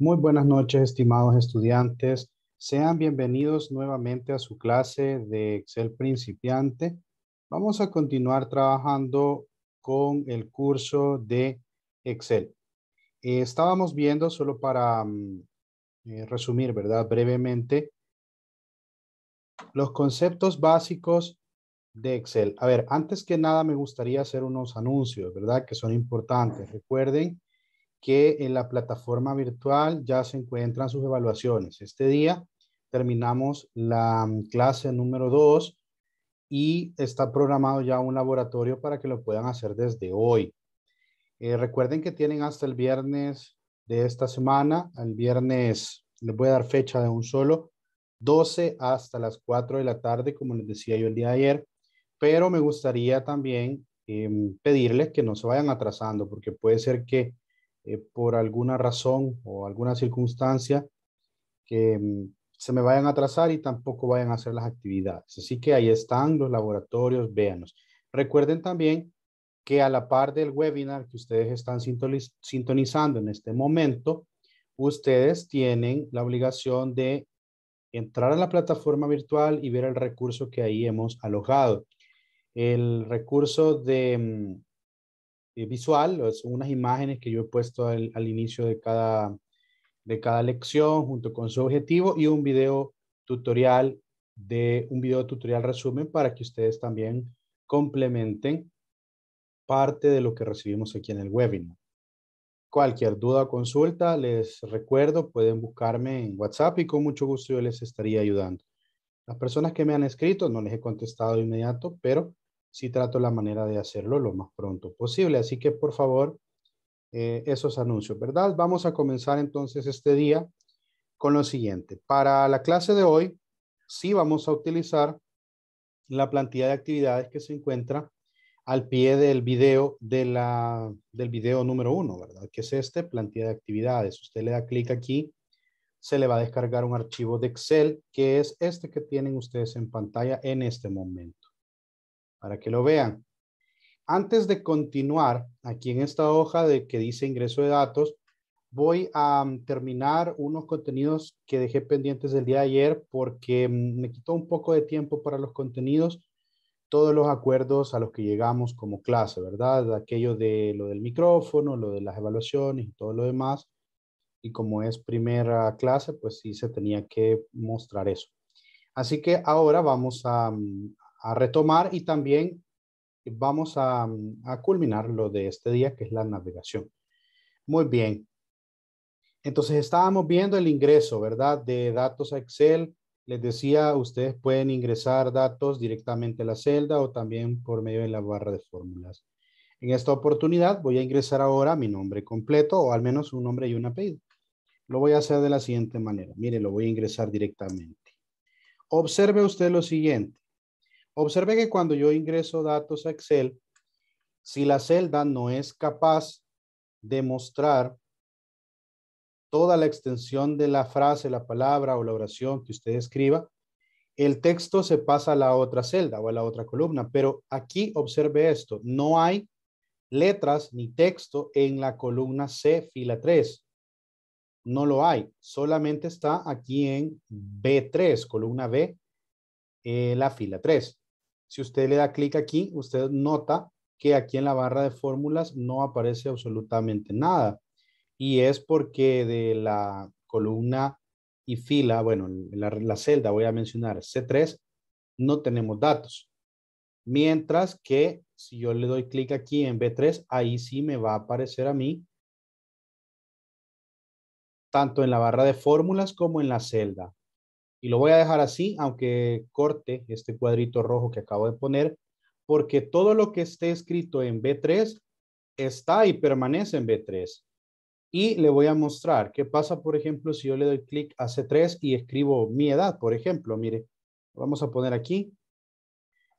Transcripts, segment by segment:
Muy buenas noches, estimados estudiantes. Sean bienvenidos nuevamente a su clase de Excel principiante. Vamos a continuar trabajando con el curso de Excel. Eh, estábamos viendo, solo para mm, eh, resumir, ¿verdad? Brevemente, los conceptos básicos de Excel. A ver, antes que nada me gustaría hacer unos anuncios, ¿verdad? Que son importantes. Recuerden que en la plataforma virtual ya se encuentran sus evaluaciones. Este día terminamos la mm, clase número 2 y está programado ya un laboratorio para que lo puedan hacer desde hoy. Eh, recuerden que tienen hasta el viernes de esta semana, el viernes les voy a dar fecha de un solo, 12 hasta las 4 de la tarde, como les decía yo el día de ayer, pero me gustaría también em, pedirles que no se vayan atrasando, porque puede ser que eh, por alguna razón o alguna circunstancia que mm, se me vayan a atrasar y tampoco vayan a hacer las actividades. Así que ahí están los laboratorios, véanos. Recuerden también que a la par del webinar que ustedes están sintonizando en este momento, ustedes tienen la obligación de entrar a la plataforma virtual y ver el recurso que ahí hemos alojado. El recurso de mm, eh, visual, son unas imágenes que yo he puesto al, inicio de cada, de cada lección junto con su objetivo y un video tutorial de un video tutorial resumen para que ustedes también complementen parte de lo que recibimos aquí en el webinar. Cualquier duda o consulta, les recuerdo, pueden buscarme en WhatsApp y con mucho gusto yo les estaría ayudando. Las personas que me han escrito, no les he contestado de inmediato, pero si trato la manera de hacerlo lo más pronto posible. Así que por favor, eh, esos anuncios, ¿verdad? Vamos a comenzar entonces este día con lo siguiente. Para la clase de hoy, sí vamos a utilizar la plantilla de actividades que se encuentra al pie del video, de la, del video número uno, ¿verdad? Que es este, plantilla de actividades. Usted le da clic aquí, se le va a descargar un archivo de Excel, que es este que tienen ustedes en pantalla en este momento para que lo vean. Antes de continuar, aquí en esta hoja de que dice ingreso de datos, voy a mm, terminar unos contenidos que dejé pendientes del día de ayer porque mm, me quitó un poco de tiempo para los contenidos, todos los acuerdos a los que llegamos como clase, ¿verdad? Aquello de lo del micrófono, lo de las evaluaciones y todo lo demás. Y como es primera clase, pues sí se tenía que mostrar eso. Así que ahora vamos a, mm, a retomar y también vamos a, culminar lo de este día, que es la navegación. Muy bien. Entonces estábamos viendo el ingreso, ¿verdad? De datos a Excel. Les decía, ustedes pueden ingresar datos directamente a la celda o también por medio de la barra de fórmulas. En esta oportunidad voy a ingresar ahora mi nombre completo o al menos un nombre y un apellido. Lo voy a hacer de la siguiente manera. Mire, lo voy a ingresar directamente. Observe usted lo siguiente. Observe que cuando yo ingreso datos a Excel, si la celda no es capaz de mostrar toda la extensión de la frase, la palabra o la oración que usted escriba, el texto se pasa a la otra celda o a la otra columna. Pero aquí observe esto, no hay letras ni texto en la columna C, fila 3. No lo hay, solamente está aquí en B3, columna B, eh, la fila 3. Si usted le da clic aquí, usted nota que aquí en la barra de fórmulas no aparece absolutamente nada. Y es porque de la columna y fila, bueno, la, celda voy a mencionar C3, no tenemos datos. Mientras que si yo le doy clic aquí en B3, ahí sí me va a aparecer a mí, tanto en la barra de fórmulas como en la celda. Y lo voy a dejar así, aunque corte este cuadrito rojo que acabo de poner, porque todo lo que esté escrito en B3 está y permanece en B3. Y le voy a mostrar qué pasa, por ejemplo, si yo le doy clic a C3 y escribo mi edad, por ejemplo, mire, vamos a poner aquí.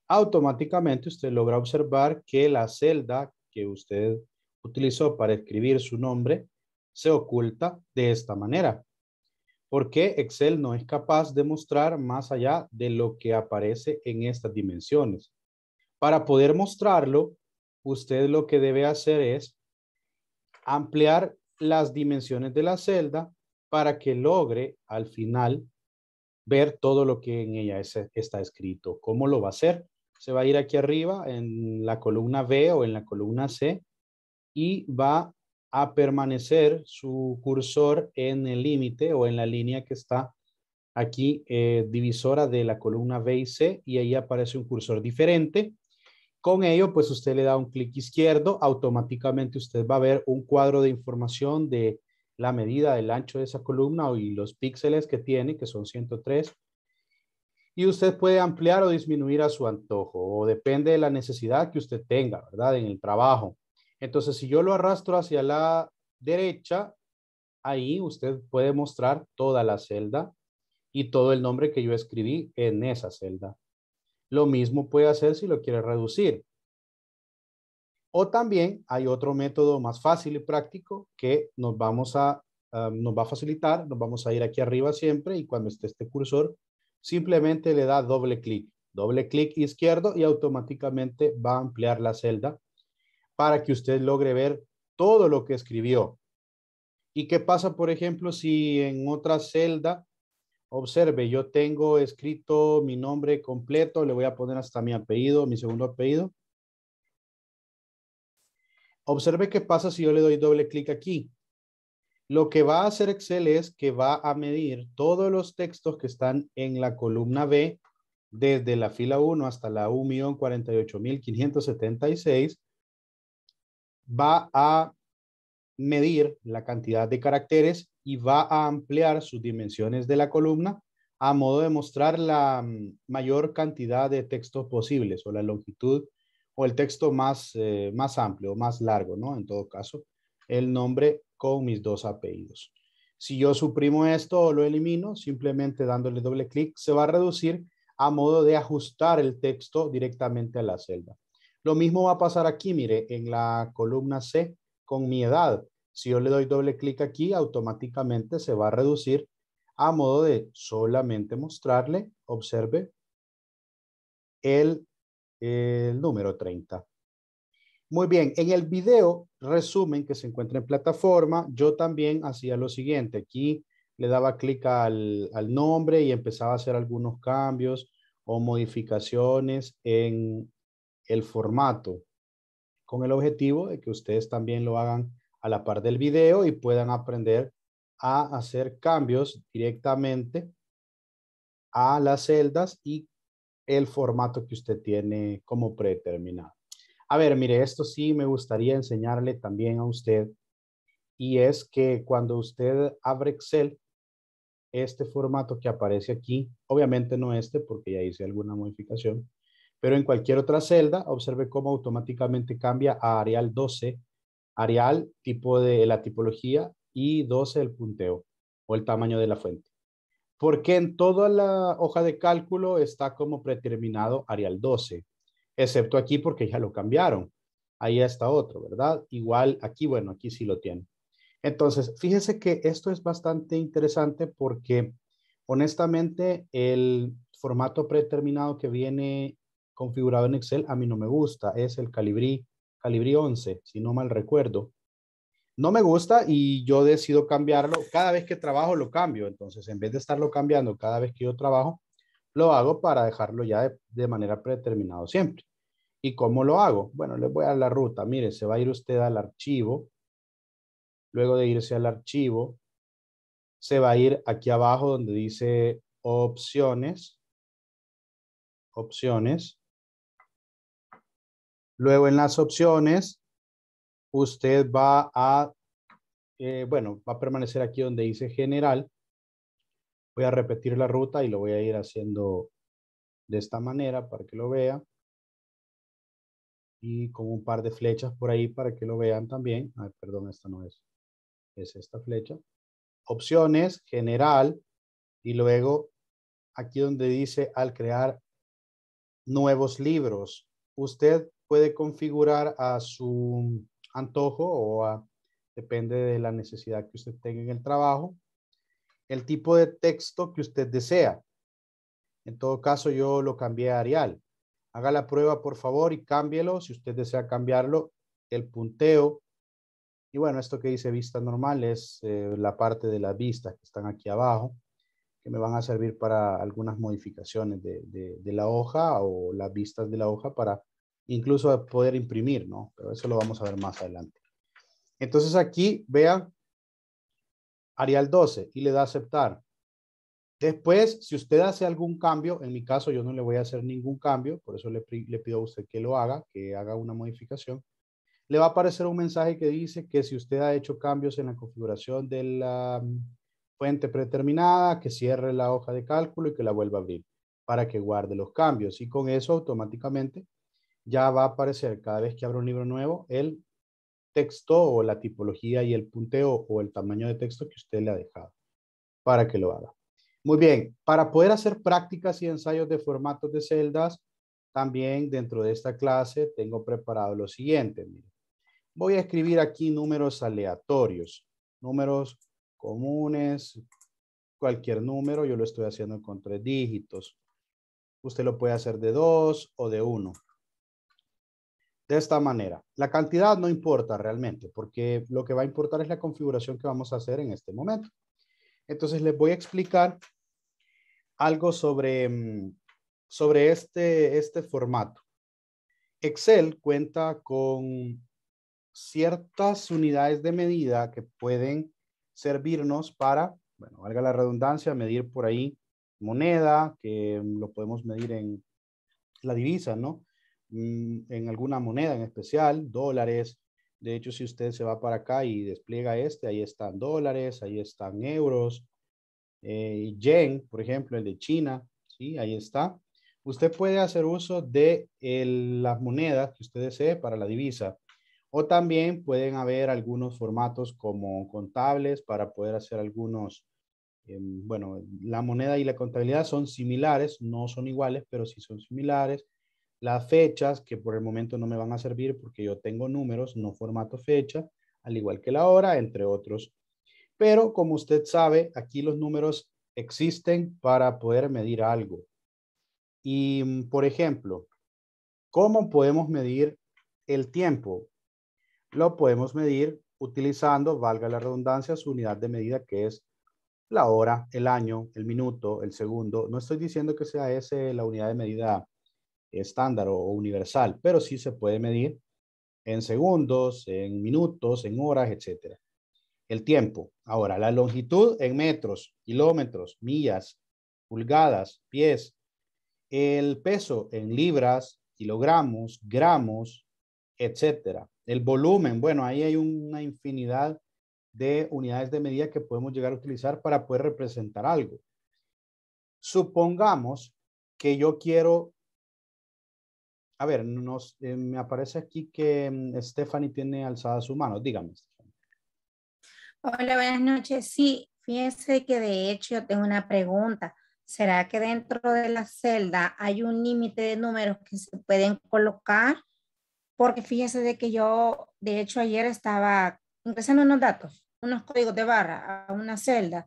Automáticamente usted logra observar que la celda que usted utilizó para escribir su nombre se oculta de esta manera qué Excel no es capaz de mostrar más allá de lo que aparece en estas dimensiones. Para poder mostrarlo, usted lo que debe hacer es ampliar las dimensiones de la celda para que logre al final ver todo lo que en ella está escrito. ¿Cómo lo va a hacer? Se va a ir aquí arriba en la columna B o en la columna C y va a permanecer su cursor en el límite o en la línea que está aquí eh, divisora de la columna B y C y ahí aparece un cursor diferente. Con ello, pues usted le da un clic izquierdo, automáticamente usted va a ver un cuadro de información de la medida del ancho de esa columna y los píxeles que tiene, que son 103. Y usted puede ampliar o disminuir a su antojo, o depende de la necesidad que usted tenga, ¿verdad? En el trabajo. Entonces, si yo lo arrastro hacia la derecha, ahí usted puede mostrar toda la celda y todo el nombre que yo escribí en esa celda. Lo mismo puede hacer si lo quiere reducir. O también hay otro método más fácil y práctico que nos vamos a ah, va a facilitar, nos vamos a ir aquí arriba siempre y cuando esté este cursor simplemente le da doble clic, doble clic izquierdo y automáticamente va a ampliar la celda para que usted logre ver todo lo que escribió. ¿Y qué pasa, por ejemplo, si en otra celda, observe, yo tengo escrito mi nombre completo, le voy a poner hasta mi apellido, mi segundo apellido. Observe qué pasa si yo le doy doble clic aquí. Lo que va a hacer Excel es que va a medir todos los textos que están en la columna B, desde la fila 1 hasta la 1.048.576, va a medir la cantidad de caracteres y va a ampliar sus dimensiones de la columna a modo de mostrar la mm, mayor cantidad de textos posibles o la longitud o el texto más, eh, más amplio, más largo, ¿no? En todo caso, el nombre con mis dos apellidos. Si yo suprimo esto o lo elimino, simplemente dándole doble clic, se va a reducir a modo de ajustar el texto directamente a la celda. Lo mismo va a pasar aquí, mire, en la columna C con mi edad. Si yo le doy doble clic aquí, automáticamente se va a reducir a modo de solamente mostrarle, observe, el, número 30. Muy bien, en el video resumen que se encuentra en plataforma, yo también hacía lo siguiente. Aquí le daba clic al, al nombre y empezaba a hacer algunos cambios o modificaciones en, el formato con el objetivo de que ustedes también lo hagan a la par del video y puedan aprender a hacer cambios directamente a las celdas y el formato que usted tiene como predeterminado. A ver, mire, esto sí me gustaría enseñarle también a usted y es que cuando usted abre Excel, este formato que aparece aquí, obviamente no este porque ya hice alguna modificación, pero en cualquier otra celda, observe cómo automáticamente cambia a Arial 12, Arial, tipo de la tipología, y 12 el punteo o el tamaño de la fuente. Porque en toda la hoja de cálculo está como preterminado Arial 12, excepto aquí porque ya lo cambiaron. Ahí está otro, ¿verdad? Igual aquí, bueno, aquí sí lo tiene. Entonces, fíjese que esto es bastante interesante porque honestamente el formato predeterminado que viene configurado en Excel a mí no me gusta, es el Calibri, Calibri 11, si no mal recuerdo. No me gusta y yo decido cambiarlo. Cada vez que trabajo lo cambio. Entonces, en vez de estarlo cambiando cada vez que yo trabajo, lo hago para dejarlo ya de, manera predeterminada siempre. ¿Y cómo lo hago? Bueno, les voy a dar la ruta. Mire, se va a ir usted al archivo. Luego de irse al archivo, se va a ir aquí abajo donde dice opciones. Opciones. Luego en las opciones, usted va a, eh, bueno, va a permanecer aquí donde dice general. Voy a repetir la ruta y lo voy a ir haciendo de esta manera para que lo vea. Y con un par de flechas por ahí para que lo vean también. Ay, perdón, esta no es. Es esta flecha. Opciones, general. Y luego aquí donde dice al crear nuevos libros. Usted puede configurar a su antojo o depende de la necesidad que usted tenga en el trabajo, el tipo de texto que usted desea. En todo caso, yo lo cambié a Arial. Haga la prueba, por favor, y cámbielo. Si usted desea cambiarlo, el punteo. Y bueno, esto que dice vista normal es eh, la parte de las vistas que están aquí abajo, que me van a servir para algunas modificaciones de, de la hoja o las vistas de la hoja para incluso a poder imprimir, ¿no? Pero eso lo vamos a ver más adelante. Entonces aquí, vean, Arial 12 y le da aceptar. Después, si usted hace algún cambio, en mi caso yo no le voy a hacer ningún cambio, por eso le, le, pido a usted que lo haga, que haga una modificación, le va a aparecer un mensaje que dice que si usted ha hecho cambios en la configuración de la mm, fuente predeterminada, que cierre la hoja de cálculo y que la vuelva a abrir para que guarde los cambios. Y con eso automáticamente ya va a aparecer cada vez que abra un libro nuevo el texto o la tipología y el punteo o el tamaño de texto que usted le ha dejado para que lo haga. Muy bien, para poder hacer prácticas y ensayos de formatos de celdas, también dentro de esta clase tengo preparado lo siguiente. Mire. Voy a escribir aquí números aleatorios, números comunes, cualquier número, yo lo estoy haciendo con tres dígitos. Usted lo puede hacer de dos o de uno de esta manera. La cantidad no importa realmente, porque lo que va a importar es la configuración que vamos a hacer en este momento. Entonces les voy a explicar algo sobre, mm, sobre este, este formato. Excel cuenta con ciertas unidades de medida que pueden servirnos para, bueno, valga la redundancia, medir por ahí moneda, que lo podemos medir en la divisa, ¿no? Mm, en alguna moneda en especial, dólares. De hecho, si usted se va para acá y despliega este, ahí están dólares, ahí están euros, y eh, yen, por ejemplo, el de China, ¿sí? Ahí está. Usted puede hacer uso de las monedas que usted desee para la divisa. O también pueden haber algunos formatos como contables para poder hacer algunos, eh, bueno, la moneda y la contabilidad son similares, no son iguales, pero sí son similares las fechas, que por el momento no me van a servir porque yo tengo números, no formato fecha, al igual que la hora, entre otros. Pero como usted sabe, aquí los números existen para poder medir algo. Y, mm, por ejemplo, ¿cómo podemos medir el tiempo? Lo podemos medir utilizando, valga la redundancia, su unidad de medida que es la hora, el año, el minuto, el segundo. No estoy diciendo que sea ese la unidad de medida estándar o, universal, pero sí se puede medir en segundos, en minutos, en horas, etc. El tiempo. Ahora, la longitud en metros, kilómetros, millas, pulgadas, pies. El peso en libras, kilogramos, gramos, etc. El volumen. Bueno, ahí hay una infinidad de unidades de medida que podemos llegar a utilizar para poder representar algo. Supongamos que yo quiero a ver, nos, eh, me aparece aquí que mm, Stephanie tiene alzada su mano. Dígame. Hola, buenas noches. Sí, fíjense que de hecho yo tengo una pregunta. ¿Será que dentro de la celda hay un límite de números que se pueden colocar? Porque fíjense de que yo, de hecho, ayer estaba ingresando unos datos, unos códigos de barra a una celda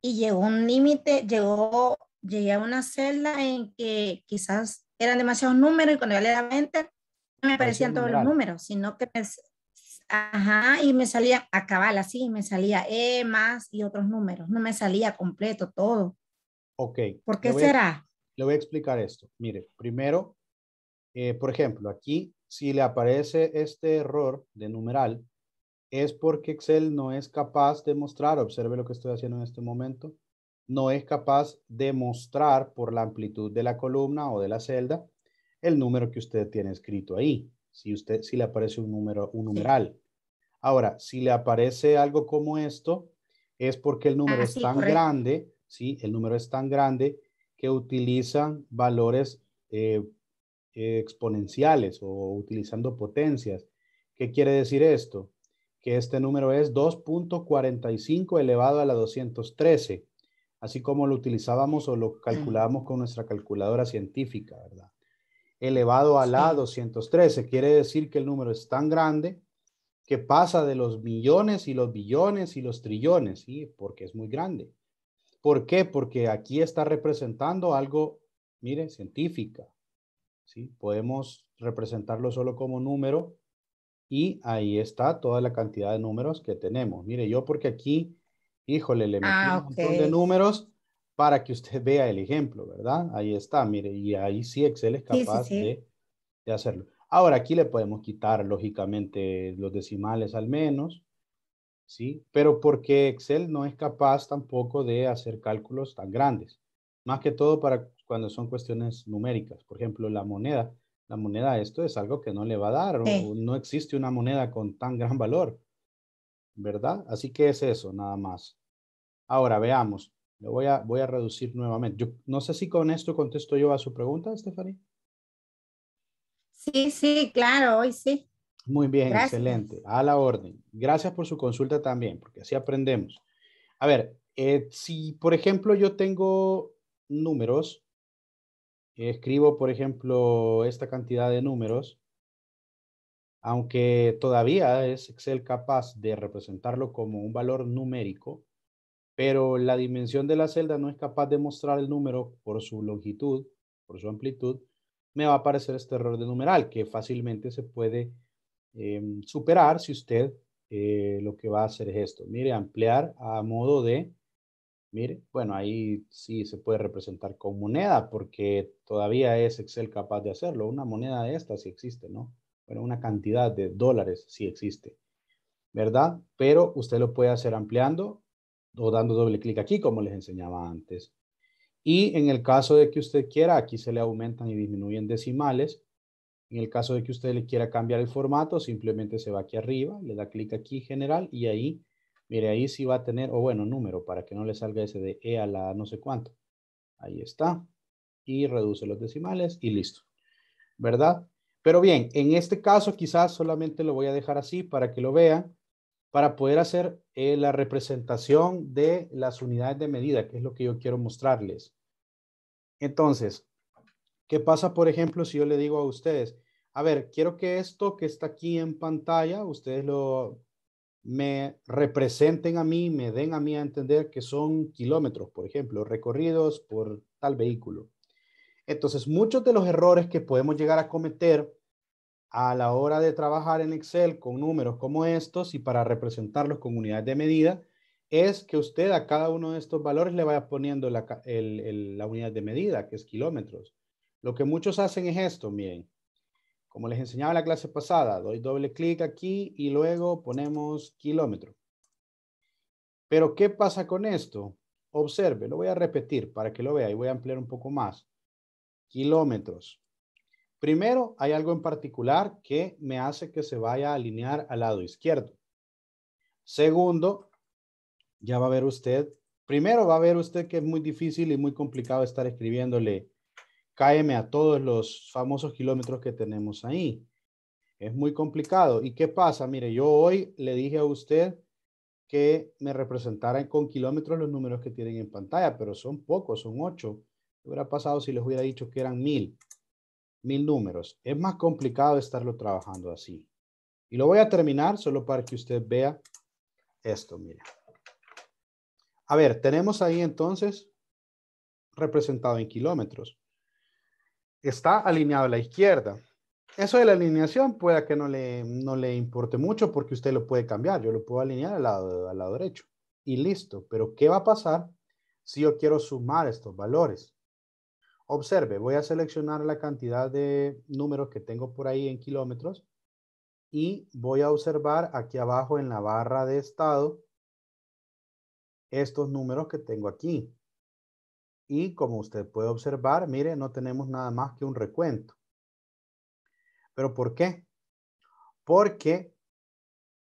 y llegó un límite, llegó, llegué a una celda en que quizás eran demasiados números y cuando yo le daba enter, no me aparecían todos los números, sino que me, ajá, y me salía a cabal así, me salía E más y otros números, no me salía completo todo. Ok. ¿Por qué será? le voy a explicar esto. Mire, primero, eh, por ejemplo, aquí si le aparece este error de numeral, es porque Excel no es capaz de mostrar, observe lo que estoy haciendo en este momento, no es capaz de mostrar por la amplitud de la columna o de la celda el número que usted tiene escrito ahí, si, usted, si le aparece un número, un numeral. Ahora, si le aparece algo como esto, es porque el número ah, es tan grande, ¿sí? El número es tan grande que utilizan valores eh, eh, exponenciales o utilizando potencias. ¿Qué quiere decir esto? Que este número es 2.45 elevado a la 213 así como lo utilizábamos o lo calculábamos con nuestra calculadora científica, ¿verdad? Elevado a la 213 quiere decir que el número es tan grande que pasa de los millones y los billones y los trillones, ¿sí? Porque es muy grande. ¿Por qué? Porque aquí está representando algo, mire, científica, ¿sí? Podemos representarlo solo como número y ahí está toda la cantidad de números que tenemos. Mire, yo porque aquí Híjole, le metí ah, un montón de números para que usted vea el ejemplo, ¿verdad? Ahí está, mire, y ahí sí Excel es capaz De, de, hacerlo. Ahora aquí le podemos quitar, lógicamente, los decimales al menos, ¿sí? Pero porque Excel no es capaz tampoco de hacer cálculos tan grandes. Más que todo para cuando son cuestiones numéricas. Por ejemplo, la moneda. La moneda, esto es algo que no le va a dar. no existe una moneda con tan gran valor, ¿verdad? Así que es eso, nada más. Ahora, veamos. Lo voy a, voy a reducir nuevamente. Yo, no sé si con esto contesto yo a su pregunta, Estefanía. Sí, sí, claro, hoy sí. Muy bien, excelente. A la orden. Gracias por su consulta también, porque así aprendemos. A ver, eh, si por ejemplo yo tengo números, escribo por ejemplo esta cantidad de números, aunque todavía es Excel capaz de representarlo como un valor numérico, pero la dimensión de la celda no es capaz de mostrar el número por su longitud, por su amplitud, me va a aparecer este error de numeral que fácilmente se puede em, superar si usted eh, lo que va a hacer es esto. Mire, ampliar a modo de, mire, bueno, ahí sí se puede representar con moneda porque todavía es Excel capaz de hacerlo. Una moneda de esta sí existe, ¿no? Bueno, una cantidad de dólares sí existe, ¿verdad? Pero usted lo puede hacer ampliando o dando doble clic aquí, como les enseñaba antes. Y en el caso de que usted quiera, aquí se le aumentan y disminuyen decimales. En el caso de que usted le quiera cambiar el formato, simplemente se va aquí arriba, le da clic aquí general y ahí, mire, ahí sí va a tener, o bueno, número, para que no le salga ese de E a la no sé cuánto. Ahí está. Y reduce los decimales y listo. ¿Verdad? Pero bien, en este caso quizás solamente lo voy a dejar así para que lo vea para poder hacer eh, la representación de las unidades de medida, que es lo que yo quiero mostrarles. Entonces, ¿qué pasa, por ejemplo, si yo le digo a ustedes, a ver, quiero que esto que está aquí en pantalla, ustedes lo me representen a mí, me den a mí a entender que son kilómetros, por ejemplo, recorridos por tal vehículo. Entonces, muchos de los errores que podemos llegar a cometer a la hora de trabajar en Excel con números como estos y para representarlos con unidades de medida, es que usted a cada uno de estos valores le vaya poniendo la, unidad de medida, que es kilómetros. Lo que muchos hacen es esto, miren. Como les enseñaba la clase pasada, doy doble clic aquí y luego ponemos kilómetro. Pero, ¿qué pasa con esto? Observe, lo voy a repetir para que lo vea y voy a ampliar un poco más. Kilómetros. Primero, hay algo en particular que me hace que se vaya a alinear al lado izquierdo. Segundo, ya va a ver usted, primero va a ver usted que es muy difícil y muy complicado estar escribiéndole KM a todos los famosos kilómetros que tenemos ahí. Es muy complicado. ¿Y qué pasa? Mire, yo hoy le dije a usted que me representaran con kilómetros los números que tienen en pantalla, pero son pocos, son ocho. ¿Qué hubiera pasado si les hubiera dicho que eran mil? mil números. Es más complicado estarlo trabajando así. Y lo voy a terminar solo para que usted vea esto, mire. A ver, tenemos ahí entonces representado en kilómetros. Está alineado a la izquierda. Eso de la alineación puede que no le, importe mucho porque usted lo puede cambiar. Yo lo puedo alinear al lado, al lado derecho y listo. Pero ¿qué va a pasar si yo quiero sumar estos valores? Observe, voy a seleccionar la cantidad de números que tengo por ahí en kilómetros y voy a observar aquí abajo en la barra de estado estos números que tengo aquí. Y como usted puede observar, mire, no tenemos nada más que un recuento. ¿Pero por qué? Porque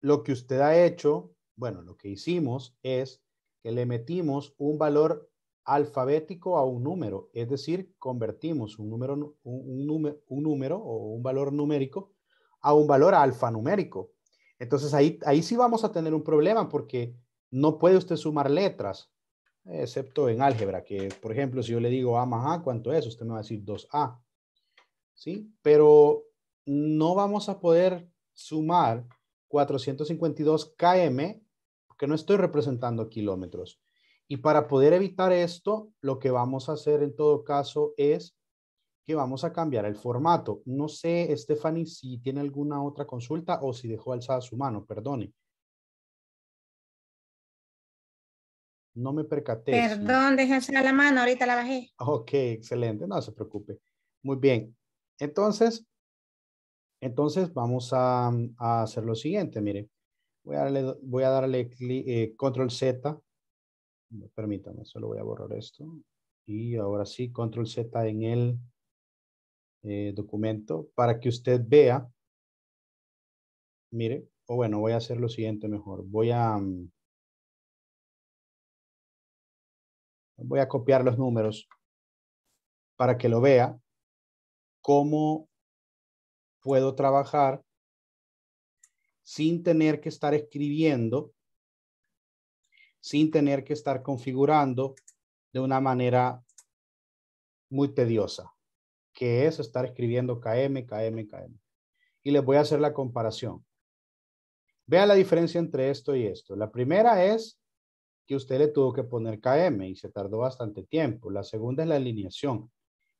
lo que usted ha hecho, bueno, lo que hicimos es que le metimos un valor alfabético a un número, es decir, convertimos un número, un, número, o un valor numérico a un valor alfanumérico. Entonces ahí, ahí sí vamos a tener un problema porque no puede usted sumar letras, excepto en álgebra, que por ejemplo si yo le digo A más A, ¿cuánto es? Usted me va a decir 2A. ¿Sí? Pero no vamos a poder sumar 452 km porque no estoy representando kilómetros. Y para poder evitar esto, lo que vamos a hacer en todo caso es que vamos a cambiar el formato. No sé, Stephanie, si tiene alguna otra consulta o si dejó alzada su mano, perdone. No me percaté. Perdón, dejé la mano, ahorita la bajé. Ok, excelente, no se preocupe. Muy bien. Entonces, entonces vamos a, hacer lo siguiente, mire. Voy a darle, eh, control Z permítame, solo voy a borrar esto. Y ahora sí, control Z en el eh, documento para que usted vea. Mire, o bueno, voy a hacer lo siguiente mejor. Voy a... Mm, voy a copiar los números para que lo vea cómo puedo trabajar sin tener que estar escribiendo sin tener que estar configurando de una manera muy tediosa, que es estar escribiendo KM, KM, KM. Y les voy a hacer la comparación. Vea la diferencia entre esto y esto. La primera es que usted le tuvo que poner KM y se tardó bastante tiempo. La segunda es la alineación,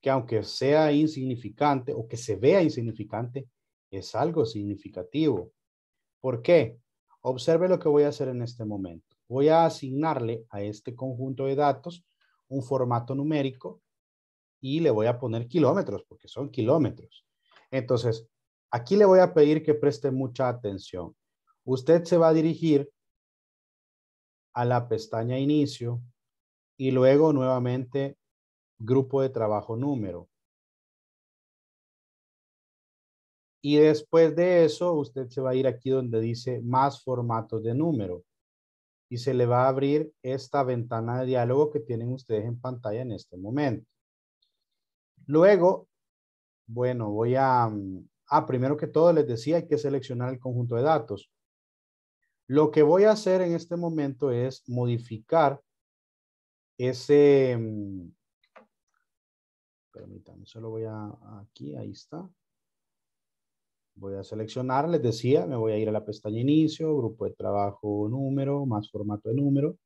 que aunque sea insignificante o que se vea insignificante, es algo significativo. ¿Por qué? Observe lo que voy a hacer en este momento voy a asignarle a este conjunto de datos un formato numérico y le voy a poner kilómetros, porque son kilómetros. Entonces, aquí le voy a pedir que preste mucha atención. Usted se va a dirigir a la pestaña inicio y luego nuevamente grupo de trabajo número. Y después de eso, usted se va a ir aquí donde dice más formatos de número y se le va a abrir esta ventana de diálogo que tienen ustedes en pantalla en este momento. Luego, bueno, voy a... Mm, ah, primero que todo les decía, hay que seleccionar el conjunto de datos. Lo que voy a hacer en este momento es modificar ese... Mm, Permítanme, solo voy a... Aquí, ahí está. Voy a seleccionar, les decía, me voy a ir a la pestaña inicio, grupo de trabajo número, más formato de número.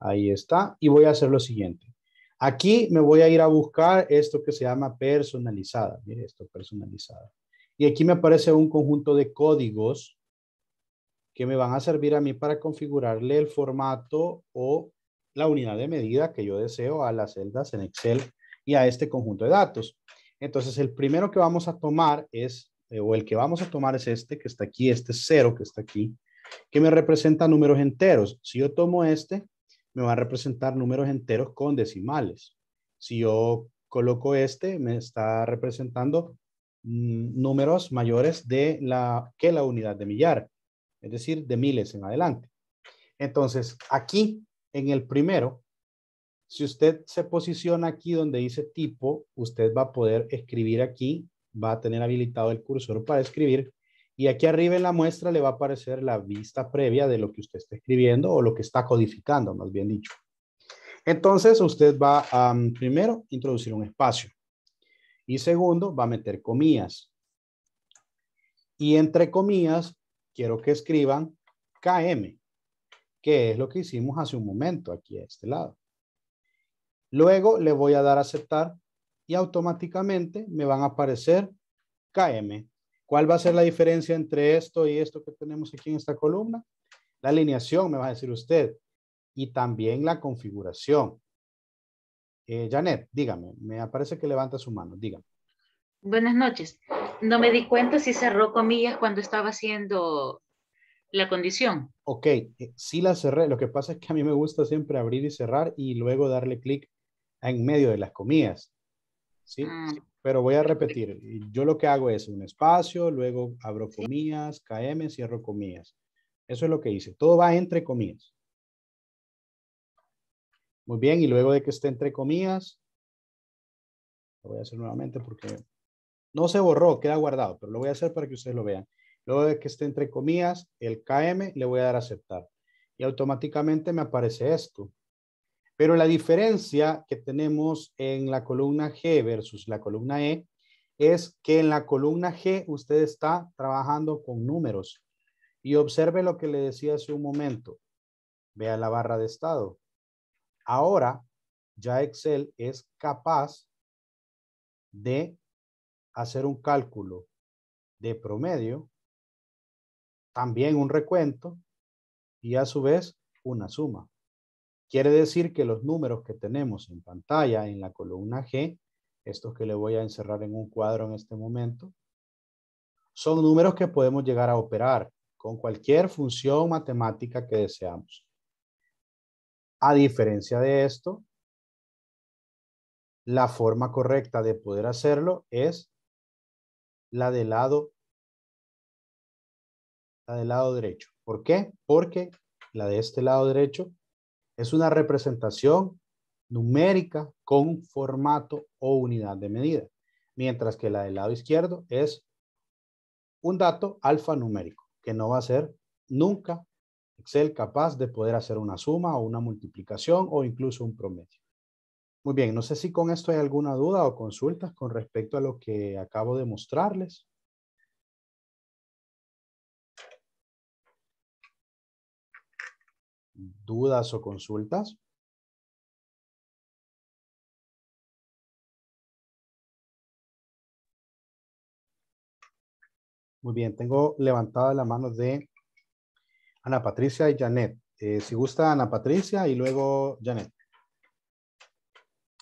Ahí está. Y voy a hacer lo siguiente. Aquí me voy a ir a buscar esto que se llama personalizada. Mire esto, personalizada. Y aquí me aparece un conjunto de códigos que me van a servir a mí para configurarle el formato o la unidad de medida que yo deseo a las celdas en Excel y a este conjunto de datos. Entonces, el primero que vamos a tomar es eh, o el que vamos a tomar es este que está aquí, este cero que está aquí, que me representa números enteros. Si yo tomo este, me va a representar números enteros con decimales. Si yo coloco este, me está representando mm, números mayores de la, que la unidad de millar, es decir, de miles en adelante. Entonces, aquí, en el primero, si usted se posiciona aquí donde dice tipo, usted va a poder escribir aquí va a tener habilitado el cursor para escribir y aquí arriba en la muestra le va a aparecer la vista previa de lo que usted está escribiendo o lo que está codificando, más bien dicho. Entonces usted va a, mm, primero, introducir un espacio. Y segundo, va a meter comillas. Y entre comillas, quiero que escriban KM, que es lo que hicimos hace un momento aquí a este lado. Luego le voy a dar a aceptar y automáticamente me van a aparecer KM. ¿Cuál va a ser la diferencia entre esto y esto que tenemos aquí en esta columna? La alineación, me va a decir usted, y también la configuración. Eh, Janet, dígame, me aparece que levanta su mano, dígame. Buenas noches. No me di cuenta si cerró comillas cuando estaba haciendo la condición. Ok, eh, sí la cerré. Lo que pasa es que a mí me gusta siempre abrir y cerrar y luego darle clic en medio de las comillas. ¿sí? Ah. Pero voy a repetir, yo lo que hago es un espacio, luego abro comillas, KM, cierro comillas. Eso es lo que hice, todo va entre comillas. Muy bien, y luego de que esté entre comillas, lo voy a hacer nuevamente porque no se borró, queda guardado, pero lo voy a hacer para que ustedes lo vean. Luego de que esté entre comillas, el KM, le voy a dar a aceptar. Y automáticamente me aparece esto. Pero la diferencia que tenemos en la columna G versus la columna E es que en la columna G usted está trabajando con números. Y observe lo que le decía hace un momento. Vea la barra de estado. Ahora ya Excel es capaz de hacer un cálculo de promedio, también un recuento y a su vez una suma. Quiere decir que los números que tenemos en pantalla en la columna G, estos que le voy a encerrar en un cuadro en este momento, son números que podemos llegar a operar con cualquier función matemática que deseamos. A diferencia de esto, la forma correcta de poder hacerlo es la del lado, la del lado derecho. ¿Por qué? Porque la de este lado derecho es una representación numérica con formato o unidad de medida, mientras que la del lado izquierdo es un dato alfanumérico, que no va a ser nunca Excel capaz de poder hacer una suma o una multiplicación o incluso un promedio. Muy bien, no sé si con esto hay alguna duda o consultas con respecto a lo que acabo de mostrarles. dudas o consultas? Muy bien, tengo levantada la mano de Ana Patricia y Janet. Eh, si gusta Ana Patricia y luego Janet.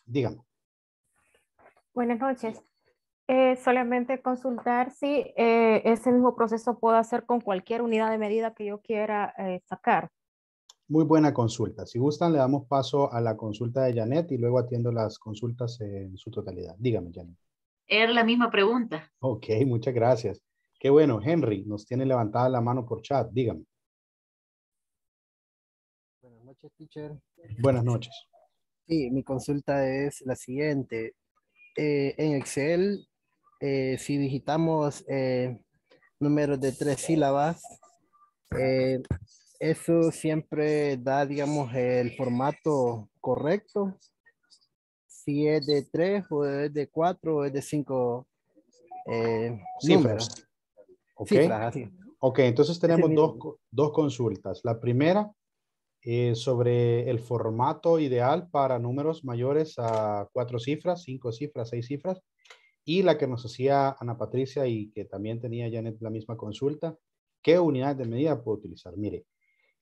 Dígame. Buenas noches. Eh, solamente consultar si eh, ese mismo proceso puedo hacer con cualquier unidad de medida que yo quiera sacar. Muy buena consulta. Si gustan, le damos paso a la consulta de Janet y luego atiendo las consultas en su totalidad. Dígame, Janet. Era la misma pregunta. Ok, muchas gracias. Qué bueno, Henry, nos tiene levantada la mano por chat. Dígame. Buenas noches, teacher. Buenas noches. Sí, mi consulta es la siguiente. Eh, en Excel, eh, si digitamos eh, números de tres sílabas, eso siempre da, digamos, el formato correcto. Si es de tres o es de 4 o es de 5 eh, Ok. Ok, entonces tenemos dos, dos, consultas. La primera eh, sobre el formato ideal para números mayores a cuatro cifras, cinco cifras, seis cifras. Y la que nos hacía Ana Patricia y que también tenía Janet la misma consulta, ¿qué unidades de medida puedo utilizar? Mire,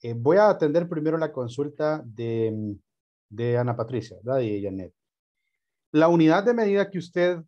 eh, voy a atender primero la consulta mm, de, Ana Patricia, ¿verdad? Y Janet. La unidad de medida que usted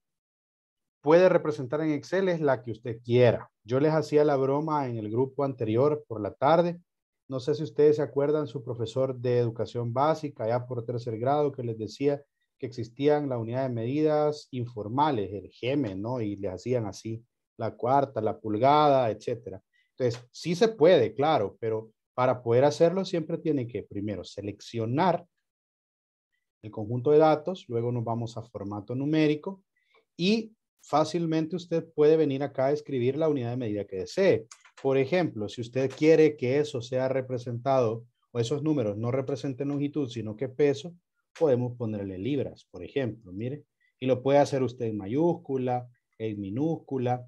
puede representar en Excel es la que usted quiera. Yo les hacía la broma en el grupo anterior por la tarde. No sé si ustedes se acuerdan, su profesor de educación básica, ya por tercer grado, que les decía que existían la unidad de medidas informales, el GEME, ¿no? Y les hacían así la cuarta, la pulgada, etcétera. Entonces, sí se puede, claro, pero para poder hacerlo, siempre tiene que primero seleccionar el conjunto de datos, luego nos vamos a formato numérico y fácilmente usted puede venir acá a escribir la unidad de medida que desee. Por ejemplo, si usted quiere que eso sea representado o esos números no representen longitud, sino que peso, podemos ponerle libras, por ejemplo, mire. Y lo puede hacer usted en mayúscula, en minúscula,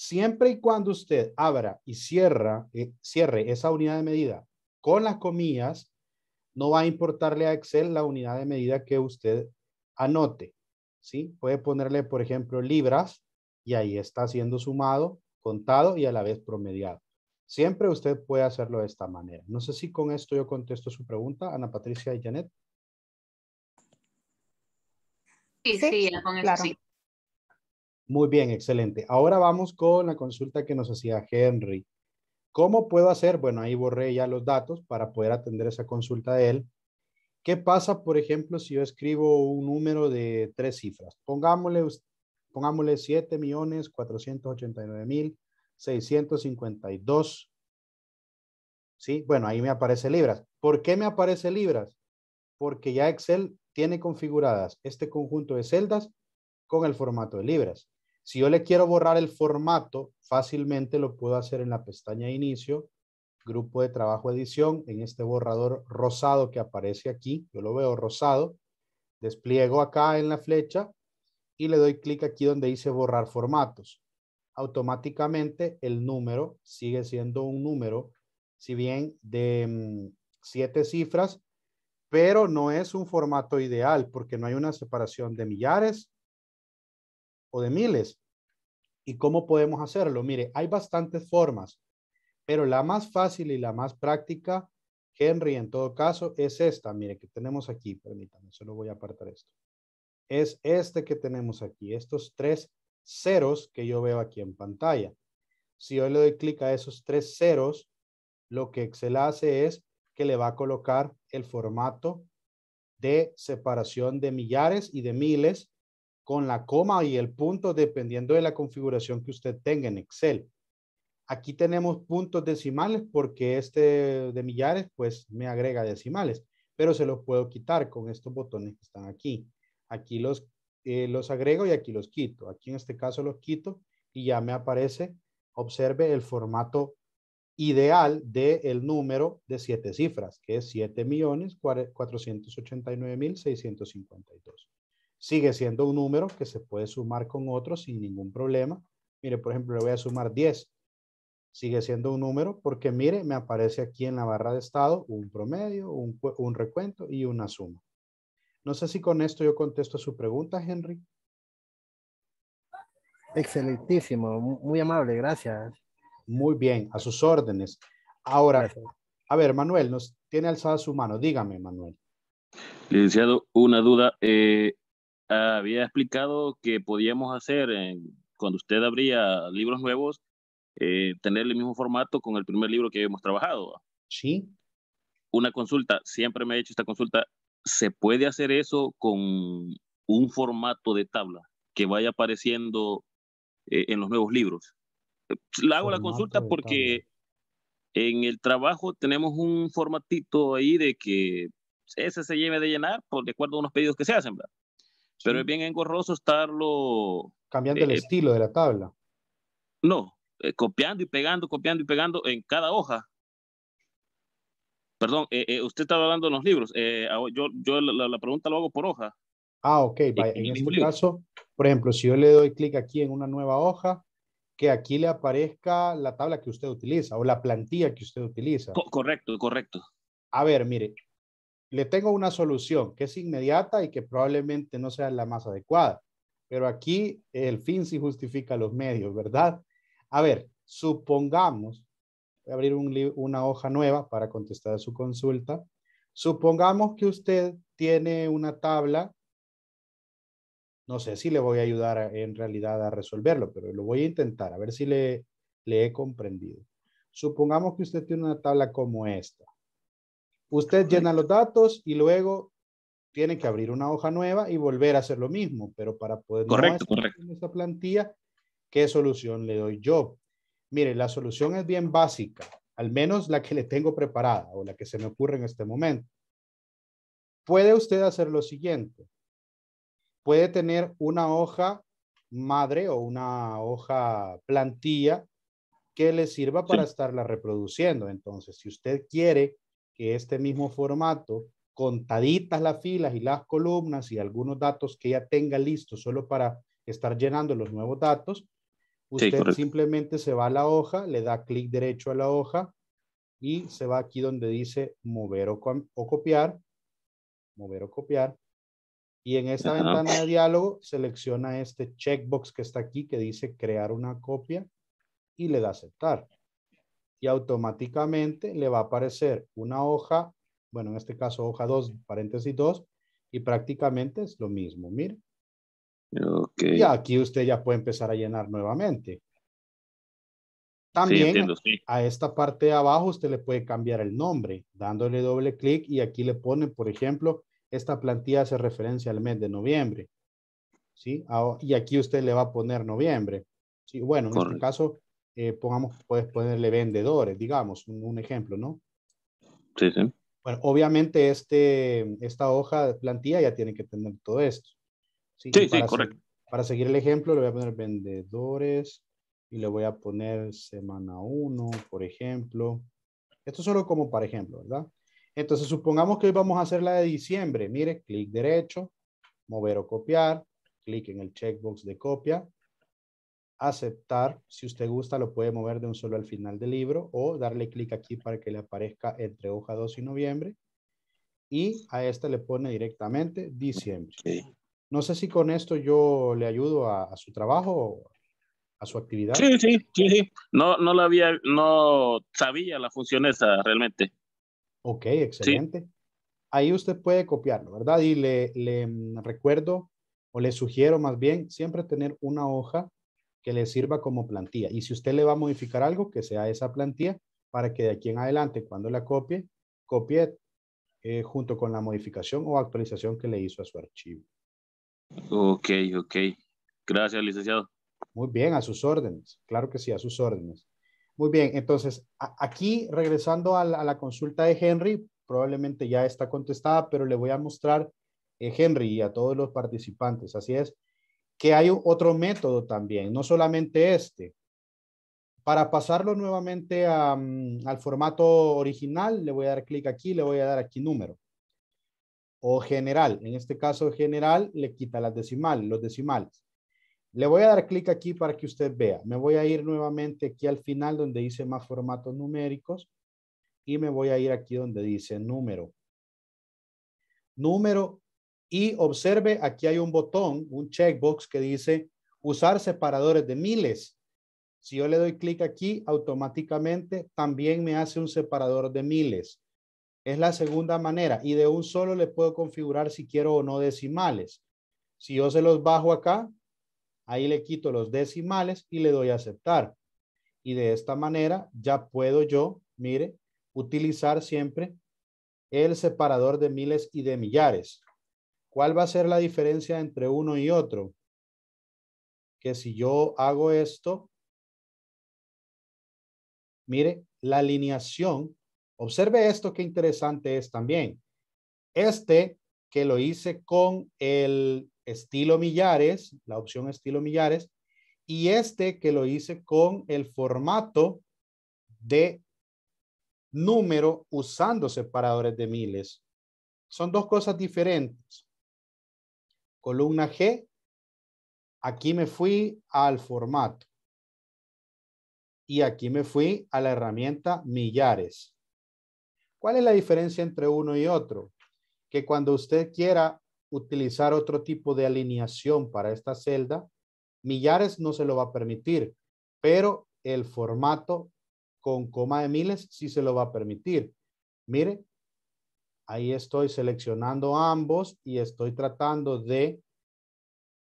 Siempre y cuando usted abra y cierra, eh, cierre esa unidad de medida con las comillas, no va a importarle a Excel la unidad de medida que usted anote. ¿sí? Puede ponerle, por ejemplo, libras y ahí está siendo sumado, contado y a la vez promediado. Siempre usted puede hacerlo de esta manera. No sé si con esto yo contesto su pregunta, Ana Patricia y Janet. Sí, sí, con el muy bien, excelente. Ahora vamos con la consulta que nos hacía Henry. ¿Cómo puedo hacer? Bueno, ahí borré ya los datos para poder atender esa consulta de él. ¿Qué pasa, por ejemplo, si yo escribo un número de tres cifras? Pongámosle, pongámosle millones mil Sí, bueno, ahí me aparece libras. ¿Por qué me aparece libras? Porque ya Excel tiene configuradas este conjunto de celdas con el formato de libras. Si yo le quiero borrar el formato, fácilmente lo puedo hacer en la pestaña Inicio, Grupo de Trabajo Edición, en este borrador rosado que aparece aquí. Yo lo veo rosado. Despliego acá en la flecha y le doy clic aquí donde dice borrar formatos. Automáticamente el número sigue siendo un número, si bien de mm, siete cifras, pero no es un formato ideal porque no hay una separación de millares o de miles. ¿Y cómo podemos hacerlo? Mire, hay bastantes formas, pero la más fácil y la más práctica, Henry, en todo caso, es esta. Mire, que tenemos aquí, permítame, solo voy a apartar esto. Es este que tenemos aquí, estos tres ceros que yo veo aquí en pantalla. Si yo le doy clic a esos tres ceros, lo que Excel hace es que le va a colocar el formato de separación de millares y de miles con la coma y el punto dependiendo de la configuración que usted tenga en Excel. Aquí tenemos puntos decimales porque este de millares pues me agrega decimales, pero se los puedo quitar con estos botones que están aquí. Aquí los, eh, agrego y aquí los quito. Aquí en este caso los quito y ya me aparece, observe el formato ideal del número de siete cifras, que es 7.489.652 sigue siendo un número que se puede sumar con otro sin ningún problema. Mire, por ejemplo, le voy a sumar 10. Sigue siendo un número porque, mire, me aparece aquí en la barra de estado un promedio, un, recuento y una suma. No sé si con esto yo contesto a su pregunta, Henry. Excelentísimo, muy amable, gracias. Muy bien, a sus órdenes. Ahora, a ver, Manuel, nos tiene alzada su mano. Dígame, Manuel. Licenciado, una duda. Eh, había explicado que podíamos hacer, eh, cuando usted abría libros nuevos, eh, tener el mismo formato con el primer libro que habíamos trabajado. Sí. Una consulta, siempre me he hecho esta consulta, ¿se puede hacer eso con un formato de tabla que vaya apareciendo eh, en los nuevos libros? La hago la consulta porque en el trabajo tenemos un formatito ahí de que ese se lleve de llenar por de acuerdo a unos pedidos que se hacen, ¿verdad? pero es bien engorroso estarlo... Cambiando el eh, estilo de la tabla. No, eh, copiando y pegando, copiando y pegando en cada hoja. Perdón, eh, usted estaba hablando de los libros. Ah, yo, yo la, pregunta lo hago por hoja. Ah, ok. En, este caso, por ejemplo, si yo le doy clic aquí en una nueva hoja, que aquí le aparezca la tabla que usted utiliza o la plantilla que usted utiliza. correcto, correcto. A ver, mire, le tengo una solución que es inmediata y que probablemente no sea la más adecuada, pero aquí el fin sí justifica los medios, ¿verdad? A ver, supongamos, voy a abrir una hoja nueva para contestar su consulta. Supongamos que usted tiene una tabla, no sé si le voy a ayudar en realidad a resolverlo, pero lo voy a intentar, a ver si le he comprendido. Supongamos que usted tiene una tabla como esta. Usted llena los datos y luego tiene que abrir una hoja nueva y volver a hacer lo mismo, pero para poder correcto, no correcto. esta plantilla, ¿qué solución le doy yo? Mire, la solución es bien básica, al menos la que le tengo preparada o la que se me ocurre en este momento. Puede usted hacer lo siguiente. Puede tener una hoja madre o una hoja plantilla que le sirva para estarla reproduciendo. Entonces, si usted quiere que este mismo formato, contaditas las filas y las columnas y algunos datos que ya tenga listos solo para estar llenando los nuevos datos, usted simplemente se va a la hoja, le da clic derecho a la hoja y se va aquí donde dice mover o, copiar, mover o copiar. Y en esta ventana de diálogo selecciona este checkbox que está aquí que dice crear una copia y le da aceptar y automáticamente le va a aparecer una hoja, bueno, en este caso hoja 2, paréntesis 2, y prácticamente es lo mismo, mire. que Y aquí usted ya puede empezar a llenar nuevamente. También a esta parte de abajo usted le puede cambiar el nombre, dándole doble clic y aquí le pone, por ejemplo, esta plantilla hace referencia al mes de noviembre. ¿Sí? Ah, y aquí usted le va a poner noviembre. Sí, bueno, en este caso eh, pongamos, puedes ponerle vendedores, digamos, un, ejemplo, ¿no? Sí, sí. Bueno, obviamente este, esta hoja de plantilla ya tiene que tener todo esto. Sí, sí, correcto. para seguir el ejemplo, le voy a poner vendedores y le voy a poner semana 1, por ejemplo. Esto solo como para ejemplo, ¿verdad? Entonces, supongamos que hoy vamos a hacer la de diciembre. Mire, clic derecho, mover o copiar, clic en el checkbox de copia, aceptar. Si usted gusta, lo puede mover de un solo al final del libro o darle clic aquí para que le aparezca entre hoja 2 y noviembre. Y a este le pone directamente diciembre. No sé si con esto yo le ayudo a, su trabajo, o a su actividad. Sí, sí, sí, sí. No, no la había, no sabía la función esa realmente. Ok, excelente. Ahí usted puede copiarlo, ¿verdad? Y le, le mm, recuerdo o le sugiero más bien siempre tener una hoja que le sirva como plantilla. Y si usted le va a modificar algo, que sea esa plantilla para que de aquí en adelante, cuando la copie, copie eh, junto con la modificación o actualización que le hizo a su archivo. Ok, ok. Gracias, licenciado. Muy bien, a sus órdenes. Claro que sí, a sus órdenes. Muy bien, entonces, aquí regresando a la, consulta de Henry, probablemente ya está contestada, pero le voy a mostrar a eh, Henry y a todos los participantes. Así es, que hay otro método también, no solamente este. Para pasarlo nuevamente mm, al formato original, le voy a dar clic aquí, le voy a dar aquí número. O general, en este caso general le quita las decimales, los decimales. Le voy a dar clic aquí para que usted vea. Me voy a ir nuevamente aquí al final donde dice más formatos numéricos y me voy a ir aquí donde dice número. Número y observe, aquí hay un botón, un checkbox que dice usar separadores de miles. Si yo le doy clic aquí, automáticamente también me hace un separador de miles. Es la segunda manera y de un solo le puedo configurar si quiero o no decimales. Si yo se los bajo acá, ahí le quito los decimales y le doy a aceptar. Y de esta manera ya puedo yo, mire, utilizar siempre el separador de miles y de millares. ¿Cuál va a ser la diferencia entre uno y otro? Que si yo hago esto, mire, la alineación, observe esto que interesante es también. Este que lo hice con el estilo millares, la opción estilo millares, y este que lo hice con el formato de número usando separadores de miles. Son dos cosas diferentes columna G, aquí me fui al formato y aquí me fui a la herramienta millares. ¿Cuál es la diferencia entre uno y otro? Que cuando usted quiera utilizar otro tipo de alineación para esta celda, millares no se lo va a permitir, pero el formato con coma de miles sí se lo va a permitir. Mire, Ahí estoy seleccionando ambos y estoy tratando de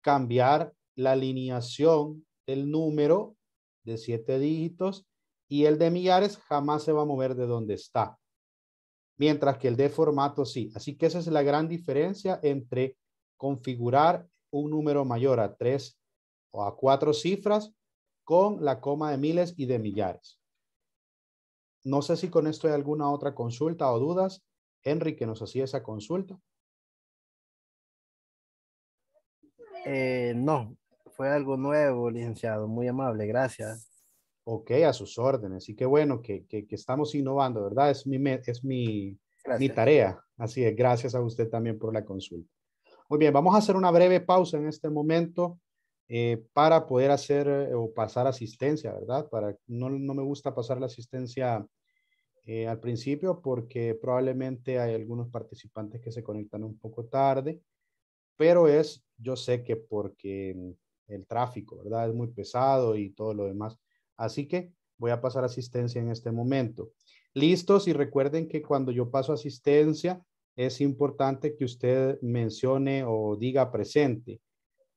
cambiar la alineación del número de siete dígitos y el de millares jamás se va a mover de donde está. Mientras que el de formato sí. Así que esa es la gran diferencia entre configurar un número mayor a tres o a cuatro cifras con la coma de miles y de millares. No sé si con esto hay alguna otra consulta o dudas. Henry, que nos hacía esa consulta? Eh, no, fue algo nuevo, licenciado. Muy amable, gracias. Ok, a sus órdenes. Y qué bueno que, estamos innovando, ¿verdad? Es mi, es mi, mi tarea. Así es, gracias a usted también por la consulta. Muy bien, vamos a hacer una breve pausa en este momento eh, para poder hacer eh, o pasar asistencia, ¿verdad? Para, no, no me gusta pasar la asistencia eh, al principio porque probablemente hay algunos participantes que se conectan un poco tarde, pero es, yo sé que porque mm, el tráfico, ¿verdad? Es muy pesado y todo lo demás. Así que voy a pasar asistencia en este momento. Listos y recuerden que cuando yo paso asistencia es importante que usted mencione o diga presente,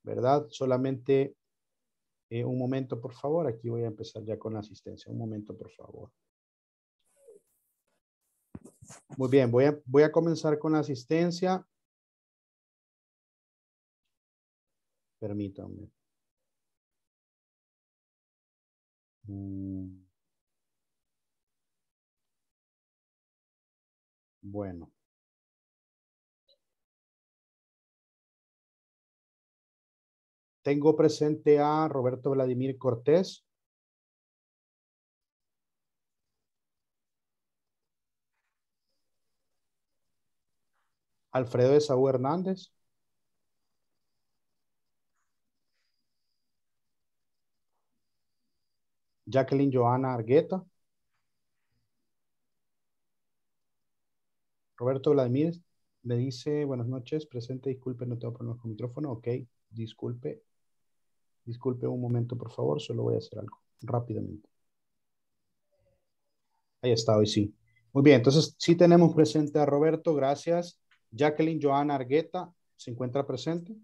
¿verdad? Solamente eh, un momento, por favor. Aquí voy a empezar ya con la asistencia. Un momento, por favor. Muy bien, voy a, comenzar con la asistencia. Permítanme. Mm. Bueno. Tengo presente a Roberto Vladimir Cortés. Alfredo de Saúl Hernández. Jacqueline Joana Argueta. Roberto Vladimir le dice, buenas noches, presente, disculpe, no tengo por con el micrófono. Ok, disculpe. Disculpe un momento, por favor, solo voy a hacer algo rápidamente. Ahí está, hoy sí. Muy bien, entonces sí tenemos presente a Roberto, gracias. Jacqueline Joana Argueta se encuentra presente.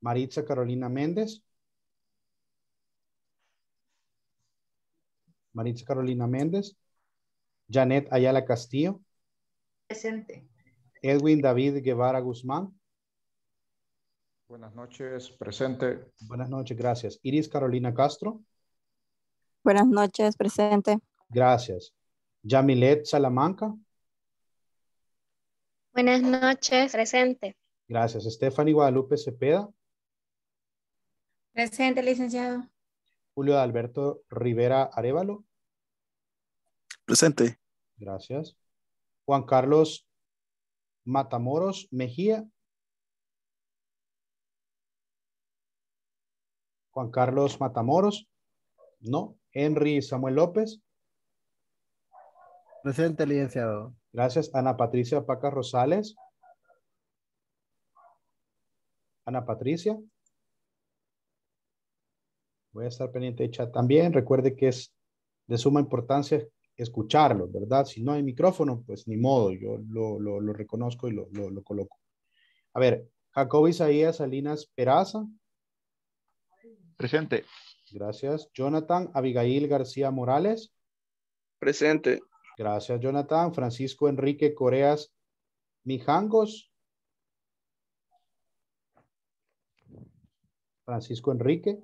Maritza Carolina Méndez. Maritza Carolina Méndez. Janet Ayala Castillo. Presente. Edwin David Guevara Guzmán. Buenas noches, presente. Buenas noches, gracias. Iris Carolina Castro. Buenas noches, presente. Gracias. Yamilet Salamanca. Buenas noches, presente. Gracias. Stephanie Guadalupe Cepeda. Presente, licenciado. Julio Alberto Rivera Arevalo. Presente. Gracias. Juan Carlos Matamoros Mejía. Juan Carlos Matamoros. No. Henry Samuel López. Presente, licenciado. Gracias, Ana Patricia Paca Rosales. Ana Patricia. Voy a estar pendiente de chat también. Recuerde que es de suma importancia escucharlo, ¿verdad? Si no hay micrófono, pues ni modo, yo lo, reconozco y lo, lo, coloco. A ver, Jacob Isaías Salinas Peraza. Presente. Gracias. Jonathan Abigail García Morales. Presente. Gracias, Jonathan. Francisco Enrique Coreas Mijangos. Francisco Enrique.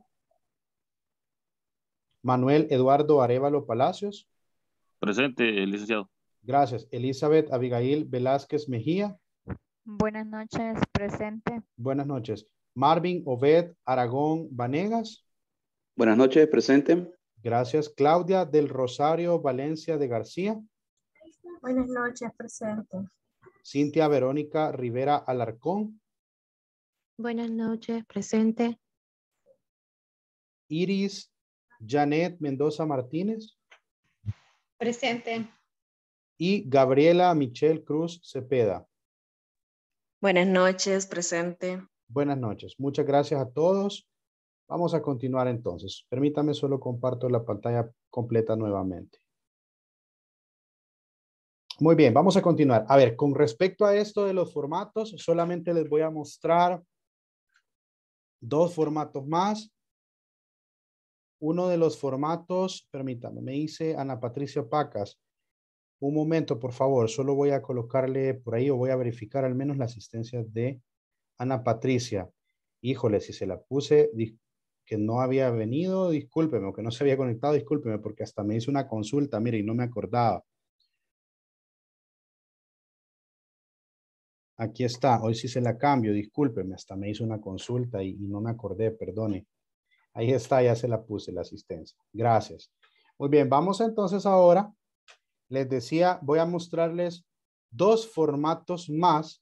Manuel Eduardo Arevalo Palacios. Presente, licenciado. Gracias. Elizabeth Abigail Velázquez Mejía. Buenas noches, presente. Buenas noches. Marvin Obed Aragón Vanegas. Buenas noches, presente. Gracias. Claudia del Rosario Valencia de García. Buenas noches, presente. Cintia Verónica Rivera Alarcón. Buenas noches, presente. Iris Janet Mendoza Martínez. Presente. Y Gabriela Michelle Cruz Cepeda. Buenas noches, presente. Buenas noches. Muchas gracias a todos. Vamos a continuar entonces. Permítame, solo comparto la pantalla completa nuevamente. Muy bien, vamos a continuar. A ver, con respecto a esto de los formatos, solamente les voy a mostrar dos formatos más. Uno de los formatos, permítame, me dice Ana Patricia Pacas. Un momento, por favor, solo voy a colocarle por ahí o voy a verificar al menos la asistencia de Ana Patricia. Híjole, si se la puse, que no había venido, discúlpeme, o que no se había conectado, discúlpeme, porque hasta me hizo una consulta, mire, y no me acordaba. Aquí está, hoy sí se la cambio, discúlpeme, hasta me hizo una consulta y, y no me acordé, perdone. Ahí está, ya se la puse la asistencia. Gracias. Muy bien, vamos entonces ahora. Les decía, voy a mostrarles dos formatos más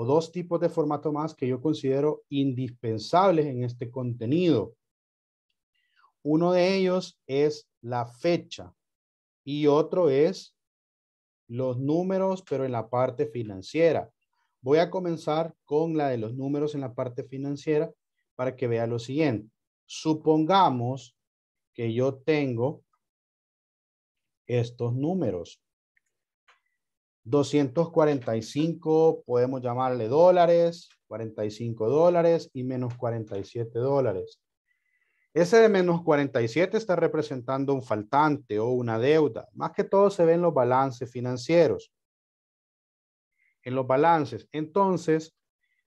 o dos tipos de formato más que yo considero indispensables en este contenido. Uno de ellos es la fecha y otro es los números, pero en la parte financiera. Voy a comenzar con la de los números en la parte financiera para que vea lo siguiente. Supongamos que yo tengo estos números. 245, podemos llamarle dólares, 45 dólares y menos 47 dólares. Ese de menos 47 está representando un faltante o una deuda. Más que todo se ven en los balances financieros. En los balances. Entonces,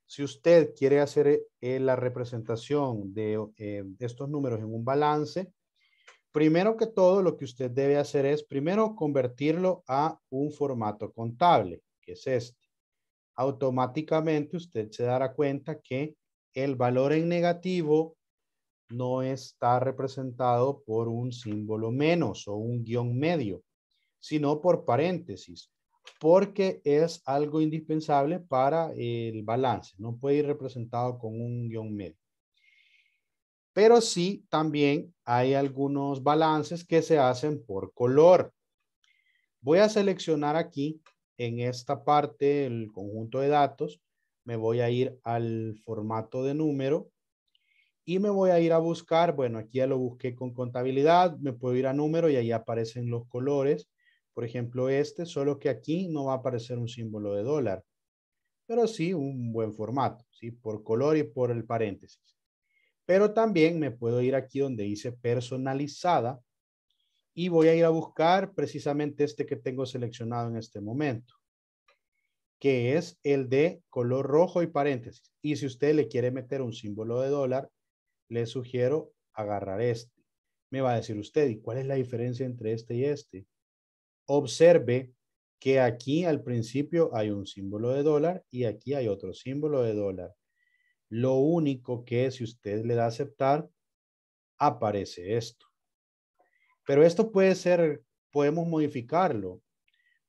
si usted quiere hacer eh, la representación de eh, estos números en un balance, Primero que todo, lo que usted debe hacer es primero convertirlo a un formato contable, que es este. Automáticamente usted se dará cuenta que el valor en negativo no está representado por un símbolo menos o un guión medio, sino por paréntesis, porque es algo indispensable para el balance. No puede ir representado con un guión medio pero sí también hay algunos balances que se hacen por color. Voy a seleccionar aquí en esta parte el conjunto de datos. Me voy a ir al formato de número y me voy a ir a buscar. Bueno, aquí ya lo busqué con contabilidad. Me puedo ir a número y ahí aparecen los colores. Por ejemplo, este, solo que aquí no va a aparecer un símbolo de dólar, pero sí un buen formato, ¿sí? Por color y por el paréntesis. Pero también me puedo ir aquí donde dice personalizada y voy a ir a buscar precisamente este que tengo seleccionado en este momento, que es el de color rojo y paréntesis. Y si usted le quiere meter un símbolo de dólar, le sugiero agarrar este. Me va a decir usted, ¿y cuál es la diferencia entre este y este? Observe que aquí al principio hay un símbolo de dólar y aquí hay otro símbolo de dólar. Lo único que si usted le da aceptar, aparece esto. Pero esto puede ser, podemos modificarlo.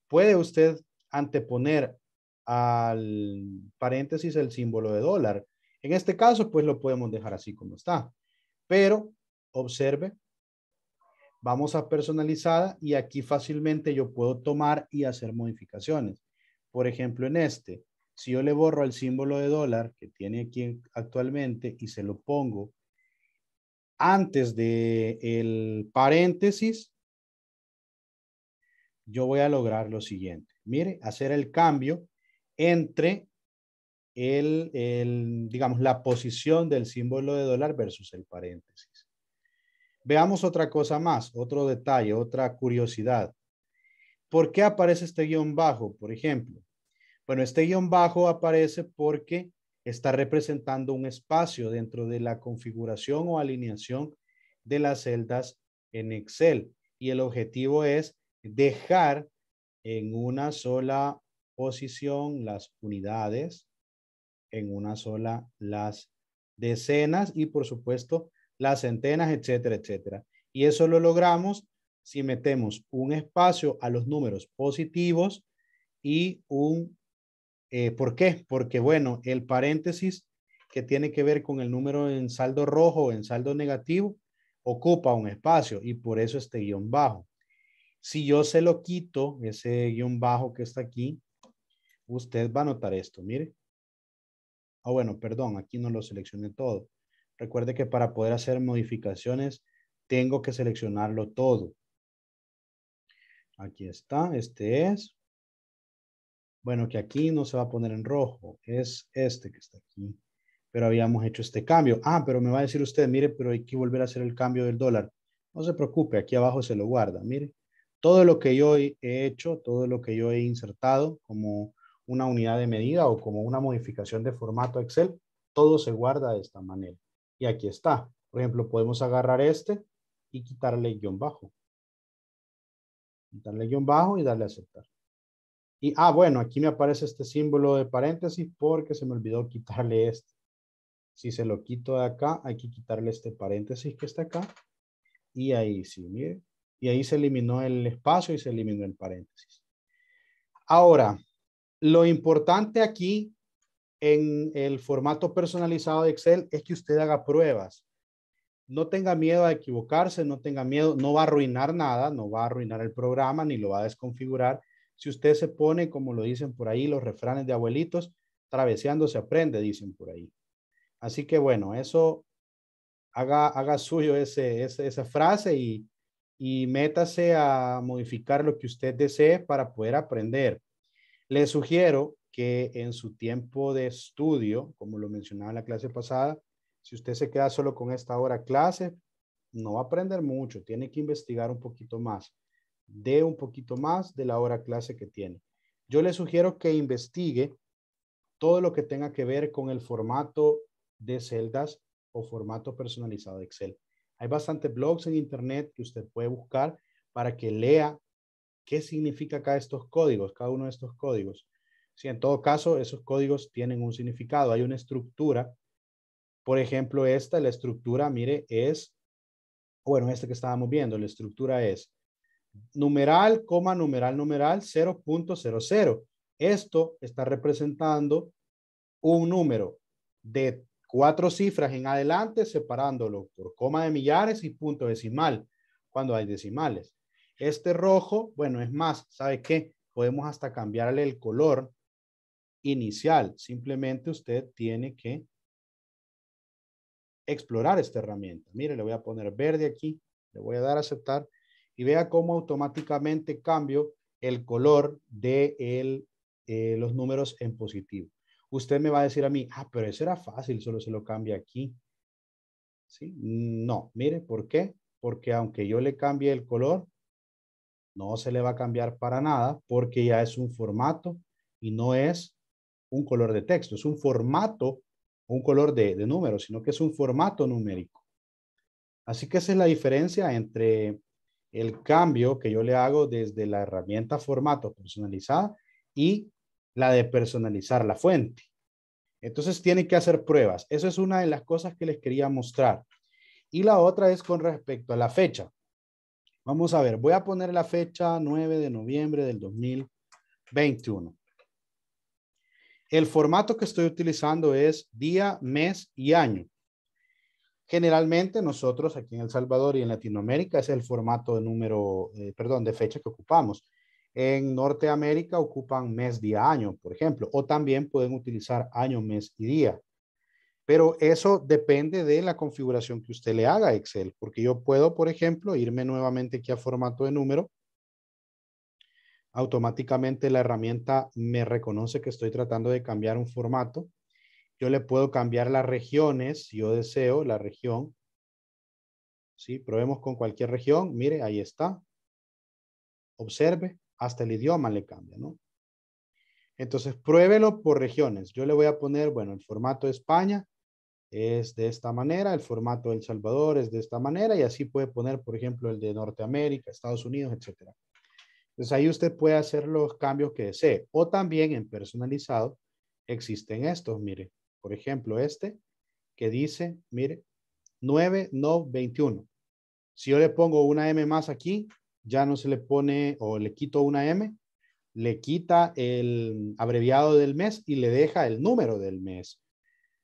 Puede usted anteponer al paréntesis el símbolo de dólar. En este caso, pues lo podemos dejar así como está. Pero observe, vamos a personalizada y aquí fácilmente yo puedo tomar y hacer modificaciones. Por ejemplo, en este, si yo le borro el símbolo de dólar que tiene aquí actualmente y se lo pongo antes de el paréntesis, yo voy a lograr lo siguiente. Mire, hacer el cambio entre el, el, digamos, la posición del símbolo de dólar versus el paréntesis. Veamos otra cosa más, otro detalle, otra curiosidad. ¿Por qué aparece este guión bajo? Por ejemplo, bueno, este guión bajo aparece porque está representando un espacio dentro de la configuración o alineación de las celdas en Excel. Y el objetivo es dejar en una sola posición las unidades, en una sola las decenas y por supuesto las centenas, etcétera, etcétera. Y eso lo logramos si metemos un espacio a los números positivos y un eh, ¿Por qué? Porque, bueno, el paréntesis que tiene que ver con el número en saldo rojo o en saldo negativo ocupa un espacio y por eso este guión bajo. Si yo se lo quito, ese guión bajo que está aquí, usted va a notar esto, mire. Ah, bueno, perdón, aquí no lo seleccioné todo. Recuerde que para poder hacer modificaciones tengo que seleccionarlo todo. Aquí está, este es. Bueno, que aquí no se va a poner en rojo, es este que está aquí. Pero habíamos hecho este cambio. Ah, pero me va a decir usted, mire, pero hay que volver a hacer el cambio del dólar. No se preocupe, aquí abajo se lo guarda, mire. Todo lo que yo he hecho, todo lo que yo he insertado como una unidad de medida o como una modificación de formato Excel, todo se guarda de esta manera. Y aquí está. Por ejemplo, podemos agarrar este y quitarle guión bajo. Quitarle guión bajo y darle a aceptar. Y, ah, bueno, aquí me aparece este símbolo de paréntesis porque se me olvidó quitarle este. Si se lo quito de acá, hay que quitarle este paréntesis que está acá. Y ahí sí, mire. Y ahí se eliminó el espacio y se eliminó el paréntesis. Ahora, lo importante aquí en el formato personalizado de Excel es que usted haga pruebas. No tenga miedo a equivocarse, no tenga miedo, no va a arruinar nada, no va a arruinar el programa ni lo va a desconfigurar si usted se pone, como lo dicen por ahí los refranes de abuelitos, traveseando se aprende, dicen por ahí. Así que bueno, eso haga, haga suyo ese, esa frase y, y métase a modificar lo que usted desee para poder aprender. Le sugiero que en su tiempo de estudio, como lo mencionaba en la clase pasada, si usted se queda solo con esta hora clase, no va a aprender mucho, tiene que investigar un poquito más dé un poquito más de la hora clase que tiene. Yo le sugiero que investigue todo lo que tenga que ver con el formato de celdas o formato personalizado de Excel. Hay bastantes blogs en Internet que usted puede buscar para que lea qué significa cada estos códigos, cada uno de estos códigos. Si en todo caso esos códigos tienen un significado, hay una estructura. Por ejemplo, esta, la estructura, mire, es, bueno, este que estábamos viendo, la estructura es numeral, coma, numeral, numeral, 0.00. Esto está representando un número de cuatro cifras en adelante, separándolo por coma de millares y punto decimal, cuando hay decimales. Este rojo, bueno, es más, ¿sabe qué? Podemos hasta cambiarle el color inicial. Simplemente usted tiene que explorar esta herramienta. Mire, le voy a poner verde aquí, le voy a dar a aceptar y vea cómo automáticamente cambio el color de el, eh, los números en positivo. Usted me va a decir a mí, ah, pero eso era fácil, solo se lo cambia aquí. ¿Sí? No, mire, ¿por qué? Porque aunque yo le cambie el color, no se le va a cambiar para nada porque ya es un formato y no es un color de texto, es un formato, un color de, de números, sino que es un formato numérico. Así que esa es la diferencia entre el cambio que yo le hago desde la herramienta formato personalizada y la de personalizar la fuente. Entonces tienen que hacer pruebas. Eso es una de las cosas que les quería mostrar. Y la otra es con respecto a la fecha. Vamos a ver, voy a poner la fecha 9 de noviembre del 2021. El formato que estoy utilizando es día, mes y año. Generalmente nosotros aquí en El Salvador y en Latinoamérica es el formato de número, eh, perdón, de fecha que ocupamos. En Norteamérica ocupan mes, día, año, por ejemplo, o también pueden utilizar año, mes y día. Pero eso depende de la configuración que usted le haga a Excel, porque yo puedo, por ejemplo, irme nuevamente aquí a formato de número. Automáticamente la herramienta me reconoce que estoy tratando de cambiar un formato yo le puedo cambiar las regiones, si yo deseo la región. ¿Sí? Probemos con cualquier región. Mire, ahí está. Observe, hasta el idioma le cambia, ¿no? Entonces, pruébelo por regiones. Yo le voy a poner, bueno, el formato de España es de esta manera, el formato de El Salvador es de esta manera, y así puede poner, por ejemplo, el de Norteamérica, Estados Unidos, etc. Entonces, ahí usted puede hacer los cambios que desee. O también en personalizado existen estos, mire. Por ejemplo, este que dice, mire, 9, no 21. Si yo le pongo una M más aquí, ya no se le pone o le quito una M, le quita el abreviado del mes y le deja el número del mes.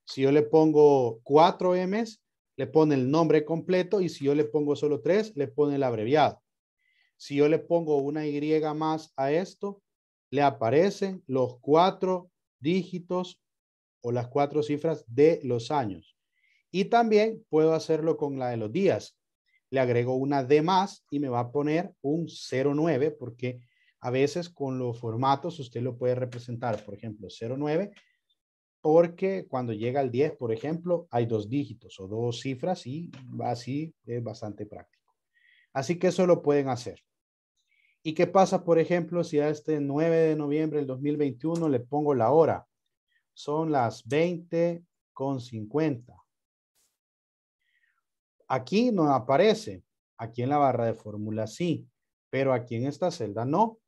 Si yo le pongo 4 M's, le pone el nombre completo y si yo le pongo solo tres, le pone el abreviado. Si yo le pongo una Y más a esto, le aparecen los cuatro dígitos o las cuatro cifras de los años. Y también puedo hacerlo con la de los días. Le agrego una de más y me va a poner un 09 porque a veces con los formatos usted lo puede representar, por ejemplo, 09, porque cuando llega al 10, por ejemplo, hay dos dígitos o dos cifras y así es bastante práctico. Así que eso lo pueden hacer. ¿Y qué pasa, por ejemplo, si a este 9 de noviembre del 2021 le pongo la hora? Son las 20 con 50. Aquí no aparece, aquí en la barra de fórmula sí, pero aquí en esta celda no.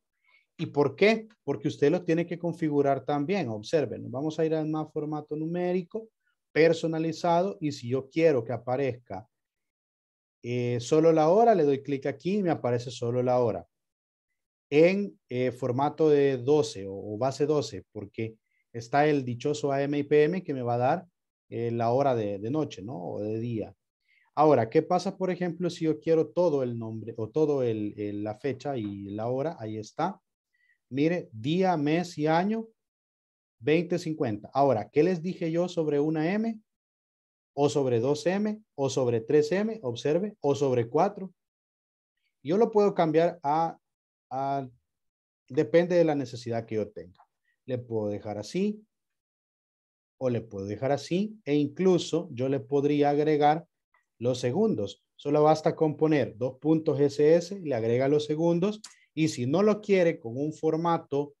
¿Y por qué? Porque usted lo tiene que configurar también. Observen, vamos a ir al más formato numérico, personalizado, y si yo quiero que aparezca eh, solo la hora, le doy clic aquí y me aparece solo la hora en eh, formato de 12 o, o, base 12, porque está el dichoso AM y PM que me va a dar eh, la hora de, noche, ¿no? O de día. Ahora, ¿qué pasa, por ejemplo, si yo quiero todo el nombre o todo la fecha y la hora? Ahí está. Mire, día, mes y año, 2050. Ahora, ¿qué les dije yo sobre una M? O sobre 2M, o sobre 3M, observe, o sobre 4. Yo lo puedo cambiar a, a depende de la necesidad que yo tenga le puedo dejar así o le puedo dejar así e incluso yo le podría agregar los segundos. Solo basta con poner dos puntos SS, le agrega los segundos y si no lo quiere con un formato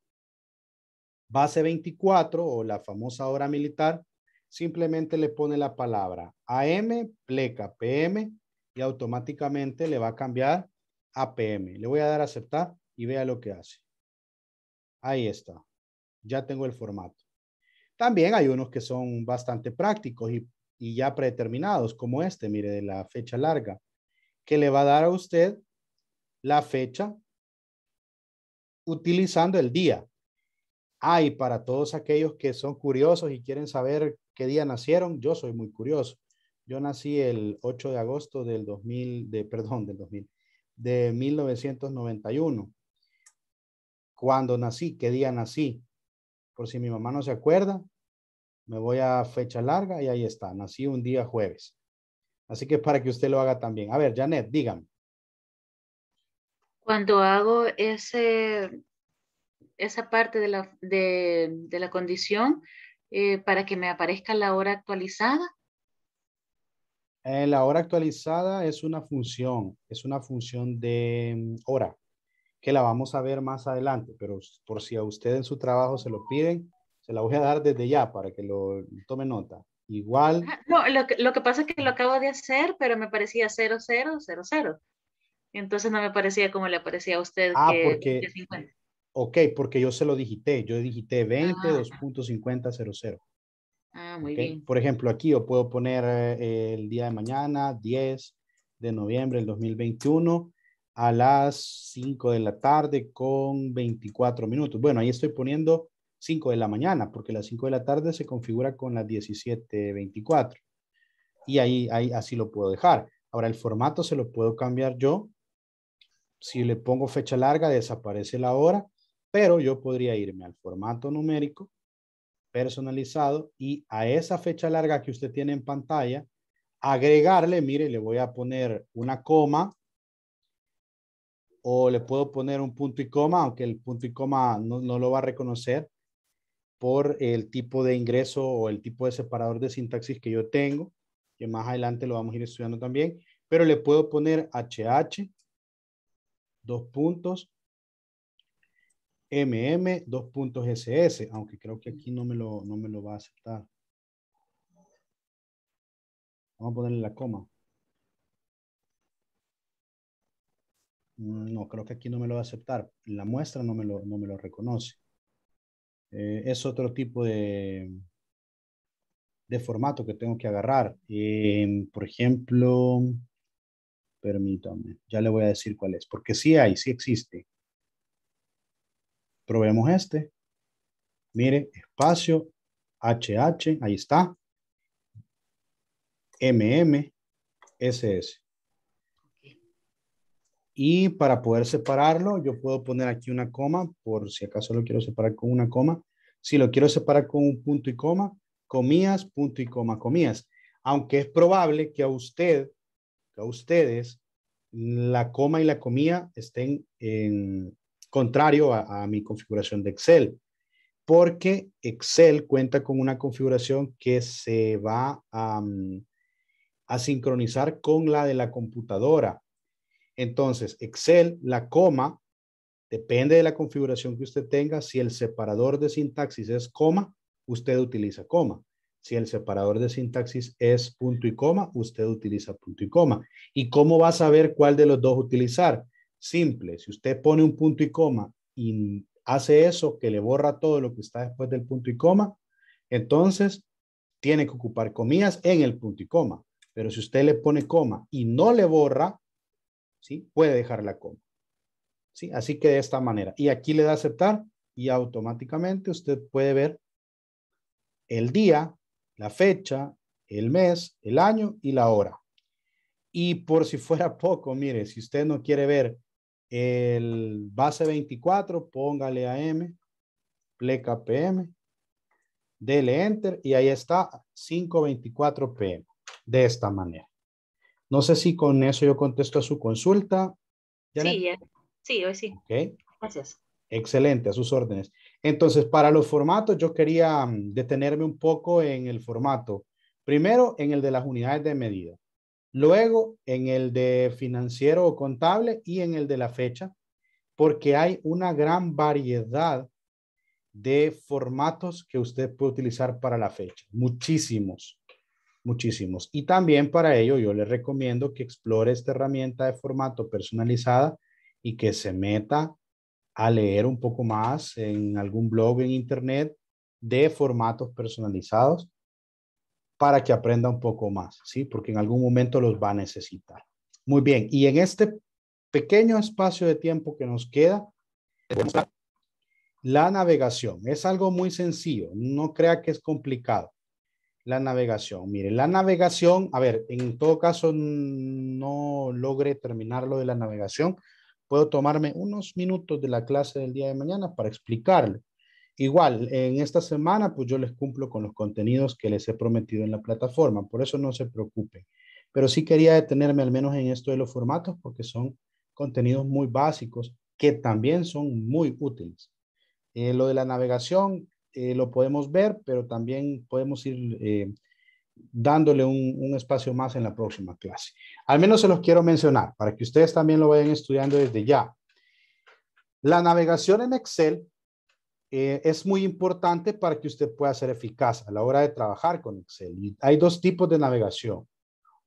base 24 o la famosa hora militar, simplemente le pone la palabra AM, pleca PM y automáticamente le va a cambiar a PM. Le voy a dar aceptar y vea lo que hace. Ahí está ya tengo el formato. También hay unos que son bastante prácticos y, ya predeterminados, como este, mire, de la fecha larga, que le va a dar a usted la fecha utilizando el día. Hay para todos aquellos que son curiosos y quieren saber qué día nacieron, yo soy muy curioso. Yo nací el 8 de agosto del 2000, de, perdón, del 2000, de 1991. Cuando nací, qué día nací por si mi mamá no se acuerda, me voy a fecha larga y ahí está, nací un día jueves. Así que para que usted lo haga también. A ver, Janet, dígame. Cuando hago ese, esa parte de la, condición eh, para que me aparezca la hora actualizada. Eh, la hora actualizada es una función, es una función de mm, hora que la vamos a ver más adelante, pero por si a usted en su trabajo se lo piden, se la voy a dar desde ya para que lo tome nota. Igual. Ah, no, lo que, lo que pasa es que lo acabo de hacer, pero me parecía 0000. Entonces no me parecía como le parecía a usted. Ah, porque. Ok, porque yo se lo digité. Yo digité 20, ah, Ah, muy bien. Por ejemplo, aquí yo puedo poner eh, el día de mañana, 10 de noviembre del 2021 a las 5 de la tarde con 24 minutos. Bueno, ahí estoy poniendo 5 de la mañana, porque las 5 de la tarde se configura con las 17.24. Y ahí, ahí así lo puedo dejar. Ahora el formato se lo puedo cambiar yo. Si le pongo fecha larga, desaparece la hora, pero yo podría irme al formato numérico personalizado y a esa fecha larga que usted tiene en pantalla, agregarle, mire, le voy a poner una coma, o le puedo poner un punto y coma, aunque el punto y coma no, lo va a reconocer por el tipo de ingreso o el tipo de separador de sintaxis que yo tengo, que más adelante lo vamos a ir estudiando también, pero le puedo poner HH, dos puntos, MM, dos puntos SS, aunque creo que aquí no me lo, no me lo va a aceptar. Vamos a ponerle la coma. no, creo que aquí no me lo va a aceptar. La muestra no me lo, no me lo reconoce. Eh, es otro tipo de, de formato que tengo que agarrar. Em, por ejemplo, permítame, ya le voy a decir cuál es, porque sí hay, sí existe. Probemos este. Mire, espacio, HH, ahí está. MM, SS. Y para poder separarlo, yo puedo poner aquí una coma, por si acaso lo quiero separar con una coma. Si lo quiero separar con un punto y coma, comillas, punto y coma, comillas. Aunque es probable que a usted, a ustedes, la coma y la comilla estén en contrario a, mi configuración de Excel porque Excel cuenta con una configuración que se va a, mm, a sincronizar con la de la computadora. Entonces, Excel, la coma, depende de la configuración que usted tenga. Si el separador de sintaxis es coma, usted utiliza coma. Si el separador de sintaxis es punto y coma, usted utiliza punto y coma. ¿Y cómo va a saber cuál de los dos utilizar? Simple, si usted pone un punto y coma y hace eso que le borra todo lo que está después del punto y coma, entonces tiene que ocupar comillas en el punto y coma. Pero si usted le pone coma y no le borra, Puede dejar la coma. ¿sí? Así que de esta manera. Y aquí le da aceptar y automáticamente usted puede ver el día, la fecha, el mes, el año y la hora. Y por si fuera poco, mire, si usted no quiere ver el base 24, póngale a M pleca PM, dele enter y ahí está 524 PM, de esta manera. No sé si con eso yo contesto a su consulta. Sí, eh. sí, hoy sí. Gracias. Excelente, a sus órdenes. Entonces, para los formatos, yo quería mm, detenerme un poco en el formato. Primero, en el de las unidades de medida. Luego, en el de financiero o contable y en el de la fecha, porque hay una gran variedad de formatos que usted puede utilizar para la fecha. Muchísimos muchísimos. Y también para ello yo le recomiendo que explore esta herramienta de formato personalizada y que se meta a leer un poco más en algún blog en internet de formatos personalizados para que aprenda un poco más, ¿sí? Porque en algún momento los va a necesitar. Muy bien, y en este pequeño espacio de tiempo que nos queda, la navegación es algo muy sencillo, no crea que es complicado. La navegación. Mire, la navegación, a ver, en todo caso no logré terminar lo de la navegación. Puedo tomarme unos minutos de la clase del día de mañana para explicarlo Igual, en esta semana, pues yo les cumplo con los contenidos que les he prometido en la plataforma. Por eso no se preocupen. Pero sí quería detenerme al menos en esto de los formatos porque son contenidos muy básicos que también son muy útiles. Eh, lo de la navegación, eh, lo podemos ver, pero también podemos ir eh, dándole un, espacio más en la próxima clase. Al menos se los quiero mencionar para que ustedes también lo vayan estudiando desde ya. La navegación en Excel eh, es muy importante para que usted pueda ser eficaz a la hora de trabajar con Excel. hay dos tipos de navegación.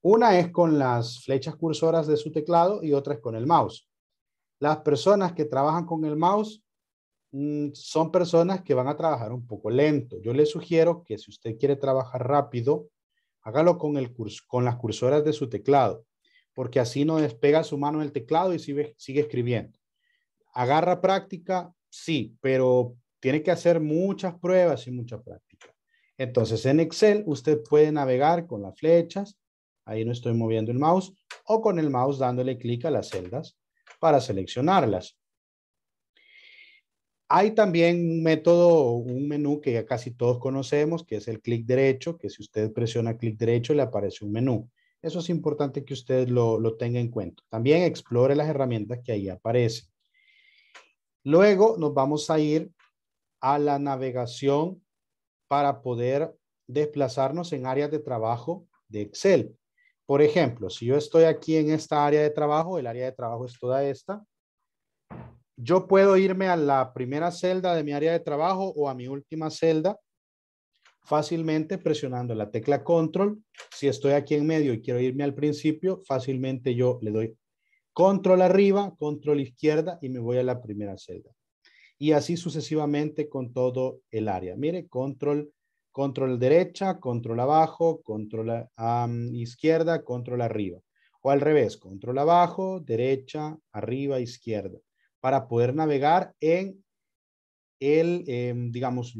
Una es con las flechas cursoras de su teclado y otra es con el mouse. Las personas que trabajan con el mouse Mm, son personas que van a trabajar un poco lento. Yo les sugiero que si usted quiere trabajar rápido, hágalo con, el con las cursoras de su teclado, porque así no despega su mano del teclado y sigue, sigue escribiendo. Agarra práctica, sí, pero tiene que hacer muchas pruebas y mucha práctica. Entonces, en Excel usted puede navegar con las flechas, ahí no estoy moviendo el mouse, o con el mouse dándole clic a las celdas para seleccionarlas. Hay también un método, un menú que ya casi todos conocemos, que es el clic derecho, que si usted presiona clic derecho le aparece un menú. Eso es importante que usted lo, lo tenga en cuenta. También explore las herramientas que ahí aparecen. Luego nos vamos a ir a la navegación para poder desplazarnos en áreas de trabajo de Excel. Por ejemplo, si yo estoy aquí en esta área de trabajo, el área de trabajo es toda esta, yo puedo irme a la primera celda de mi área de trabajo o a mi última celda fácilmente presionando la tecla control. Si estoy aquí en medio y quiero irme al principio, fácilmente yo le doy control arriba, control izquierda y me voy a la primera celda. Y así sucesivamente con todo el área. Mire, control, control derecha, control abajo, control mm, izquierda, control arriba. O al revés, control abajo, derecha, arriba, izquierda para poder navegar en el, em, digamos,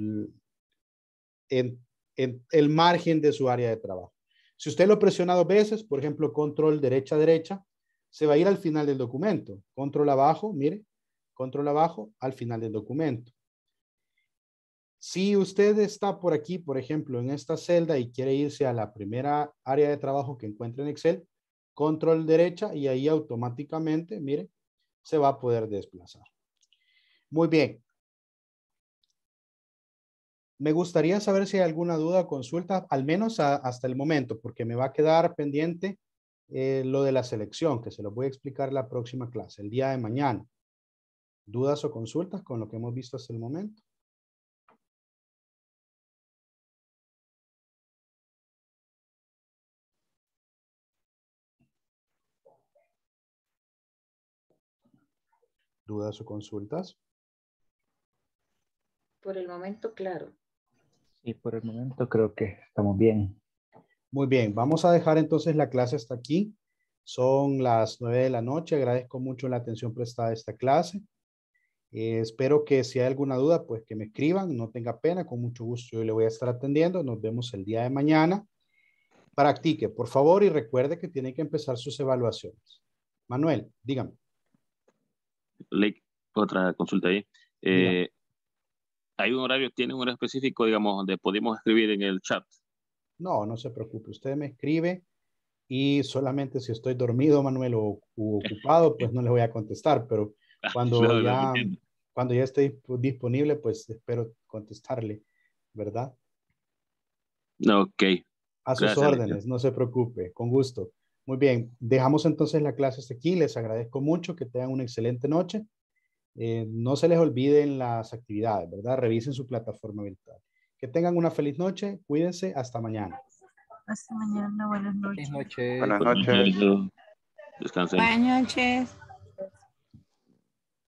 en, el margen de su área de trabajo. Si usted lo presiona dos veces, por ejemplo, control derecha, derecha, se va a ir al final del documento. Control abajo, mire, control abajo, al final del documento. Si usted está por aquí, por ejemplo, en esta celda y quiere irse a la primera área de trabajo que encuentra en Excel, control derecha y ahí automáticamente, mire, se va a poder desplazar. Muy bien. Me gustaría saber si hay alguna duda o consulta, al menos hasta el momento, porque me va a quedar pendiente eh, lo de la selección, que se lo voy a explicar la próxima clase, el día de mañana. ¿Dudas o consultas con lo que hemos visto hasta el momento? dudas o consultas? Por el momento, claro. Sí, por el momento creo que estamos bien. Muy bien, vamos a dejar entonces la clase hasta aquí. Son las nueve de la noche. Agradezco mucho la atención prestada a esta clase. Eh, espero que si hay alguna duda, pues que me escriban, no tenga pena, con mucho gusto yo le voy a estar atendiendo. Nos vemos el día de mañana. Practique, por favor, y recuerde que tiene que empezar sus evaluaciones. Manuel, dígame. Lake, otra consulta ahí. Eh, ¿Hay un horario, tiene un horario específico, digamos, donde podemos escribir en el chat? No, no se preocupe. Usted me escribe y solamente si estoy dormido, Manuel, o ocupado, pues no le voy a contestar, pero cuando, ya, cuando ya esté disponible, pues espero contestarle, ¿verdad? Ok. A sus órdenes, no se preocupe, con gusto. Muy bien, dejamos entonces la clase hasta aquí. Les agradezco mucho que tengan una excelente noche. Eh, no se les olviden las actividades, ¿verdad? Revisen su plataforma virtual. Que tengan una feliz noche. Cuídense. Hasta mañana. Hasta mañana. Buenas noches. Buenas noches. Buenas noches. Descansen. Buenas noches.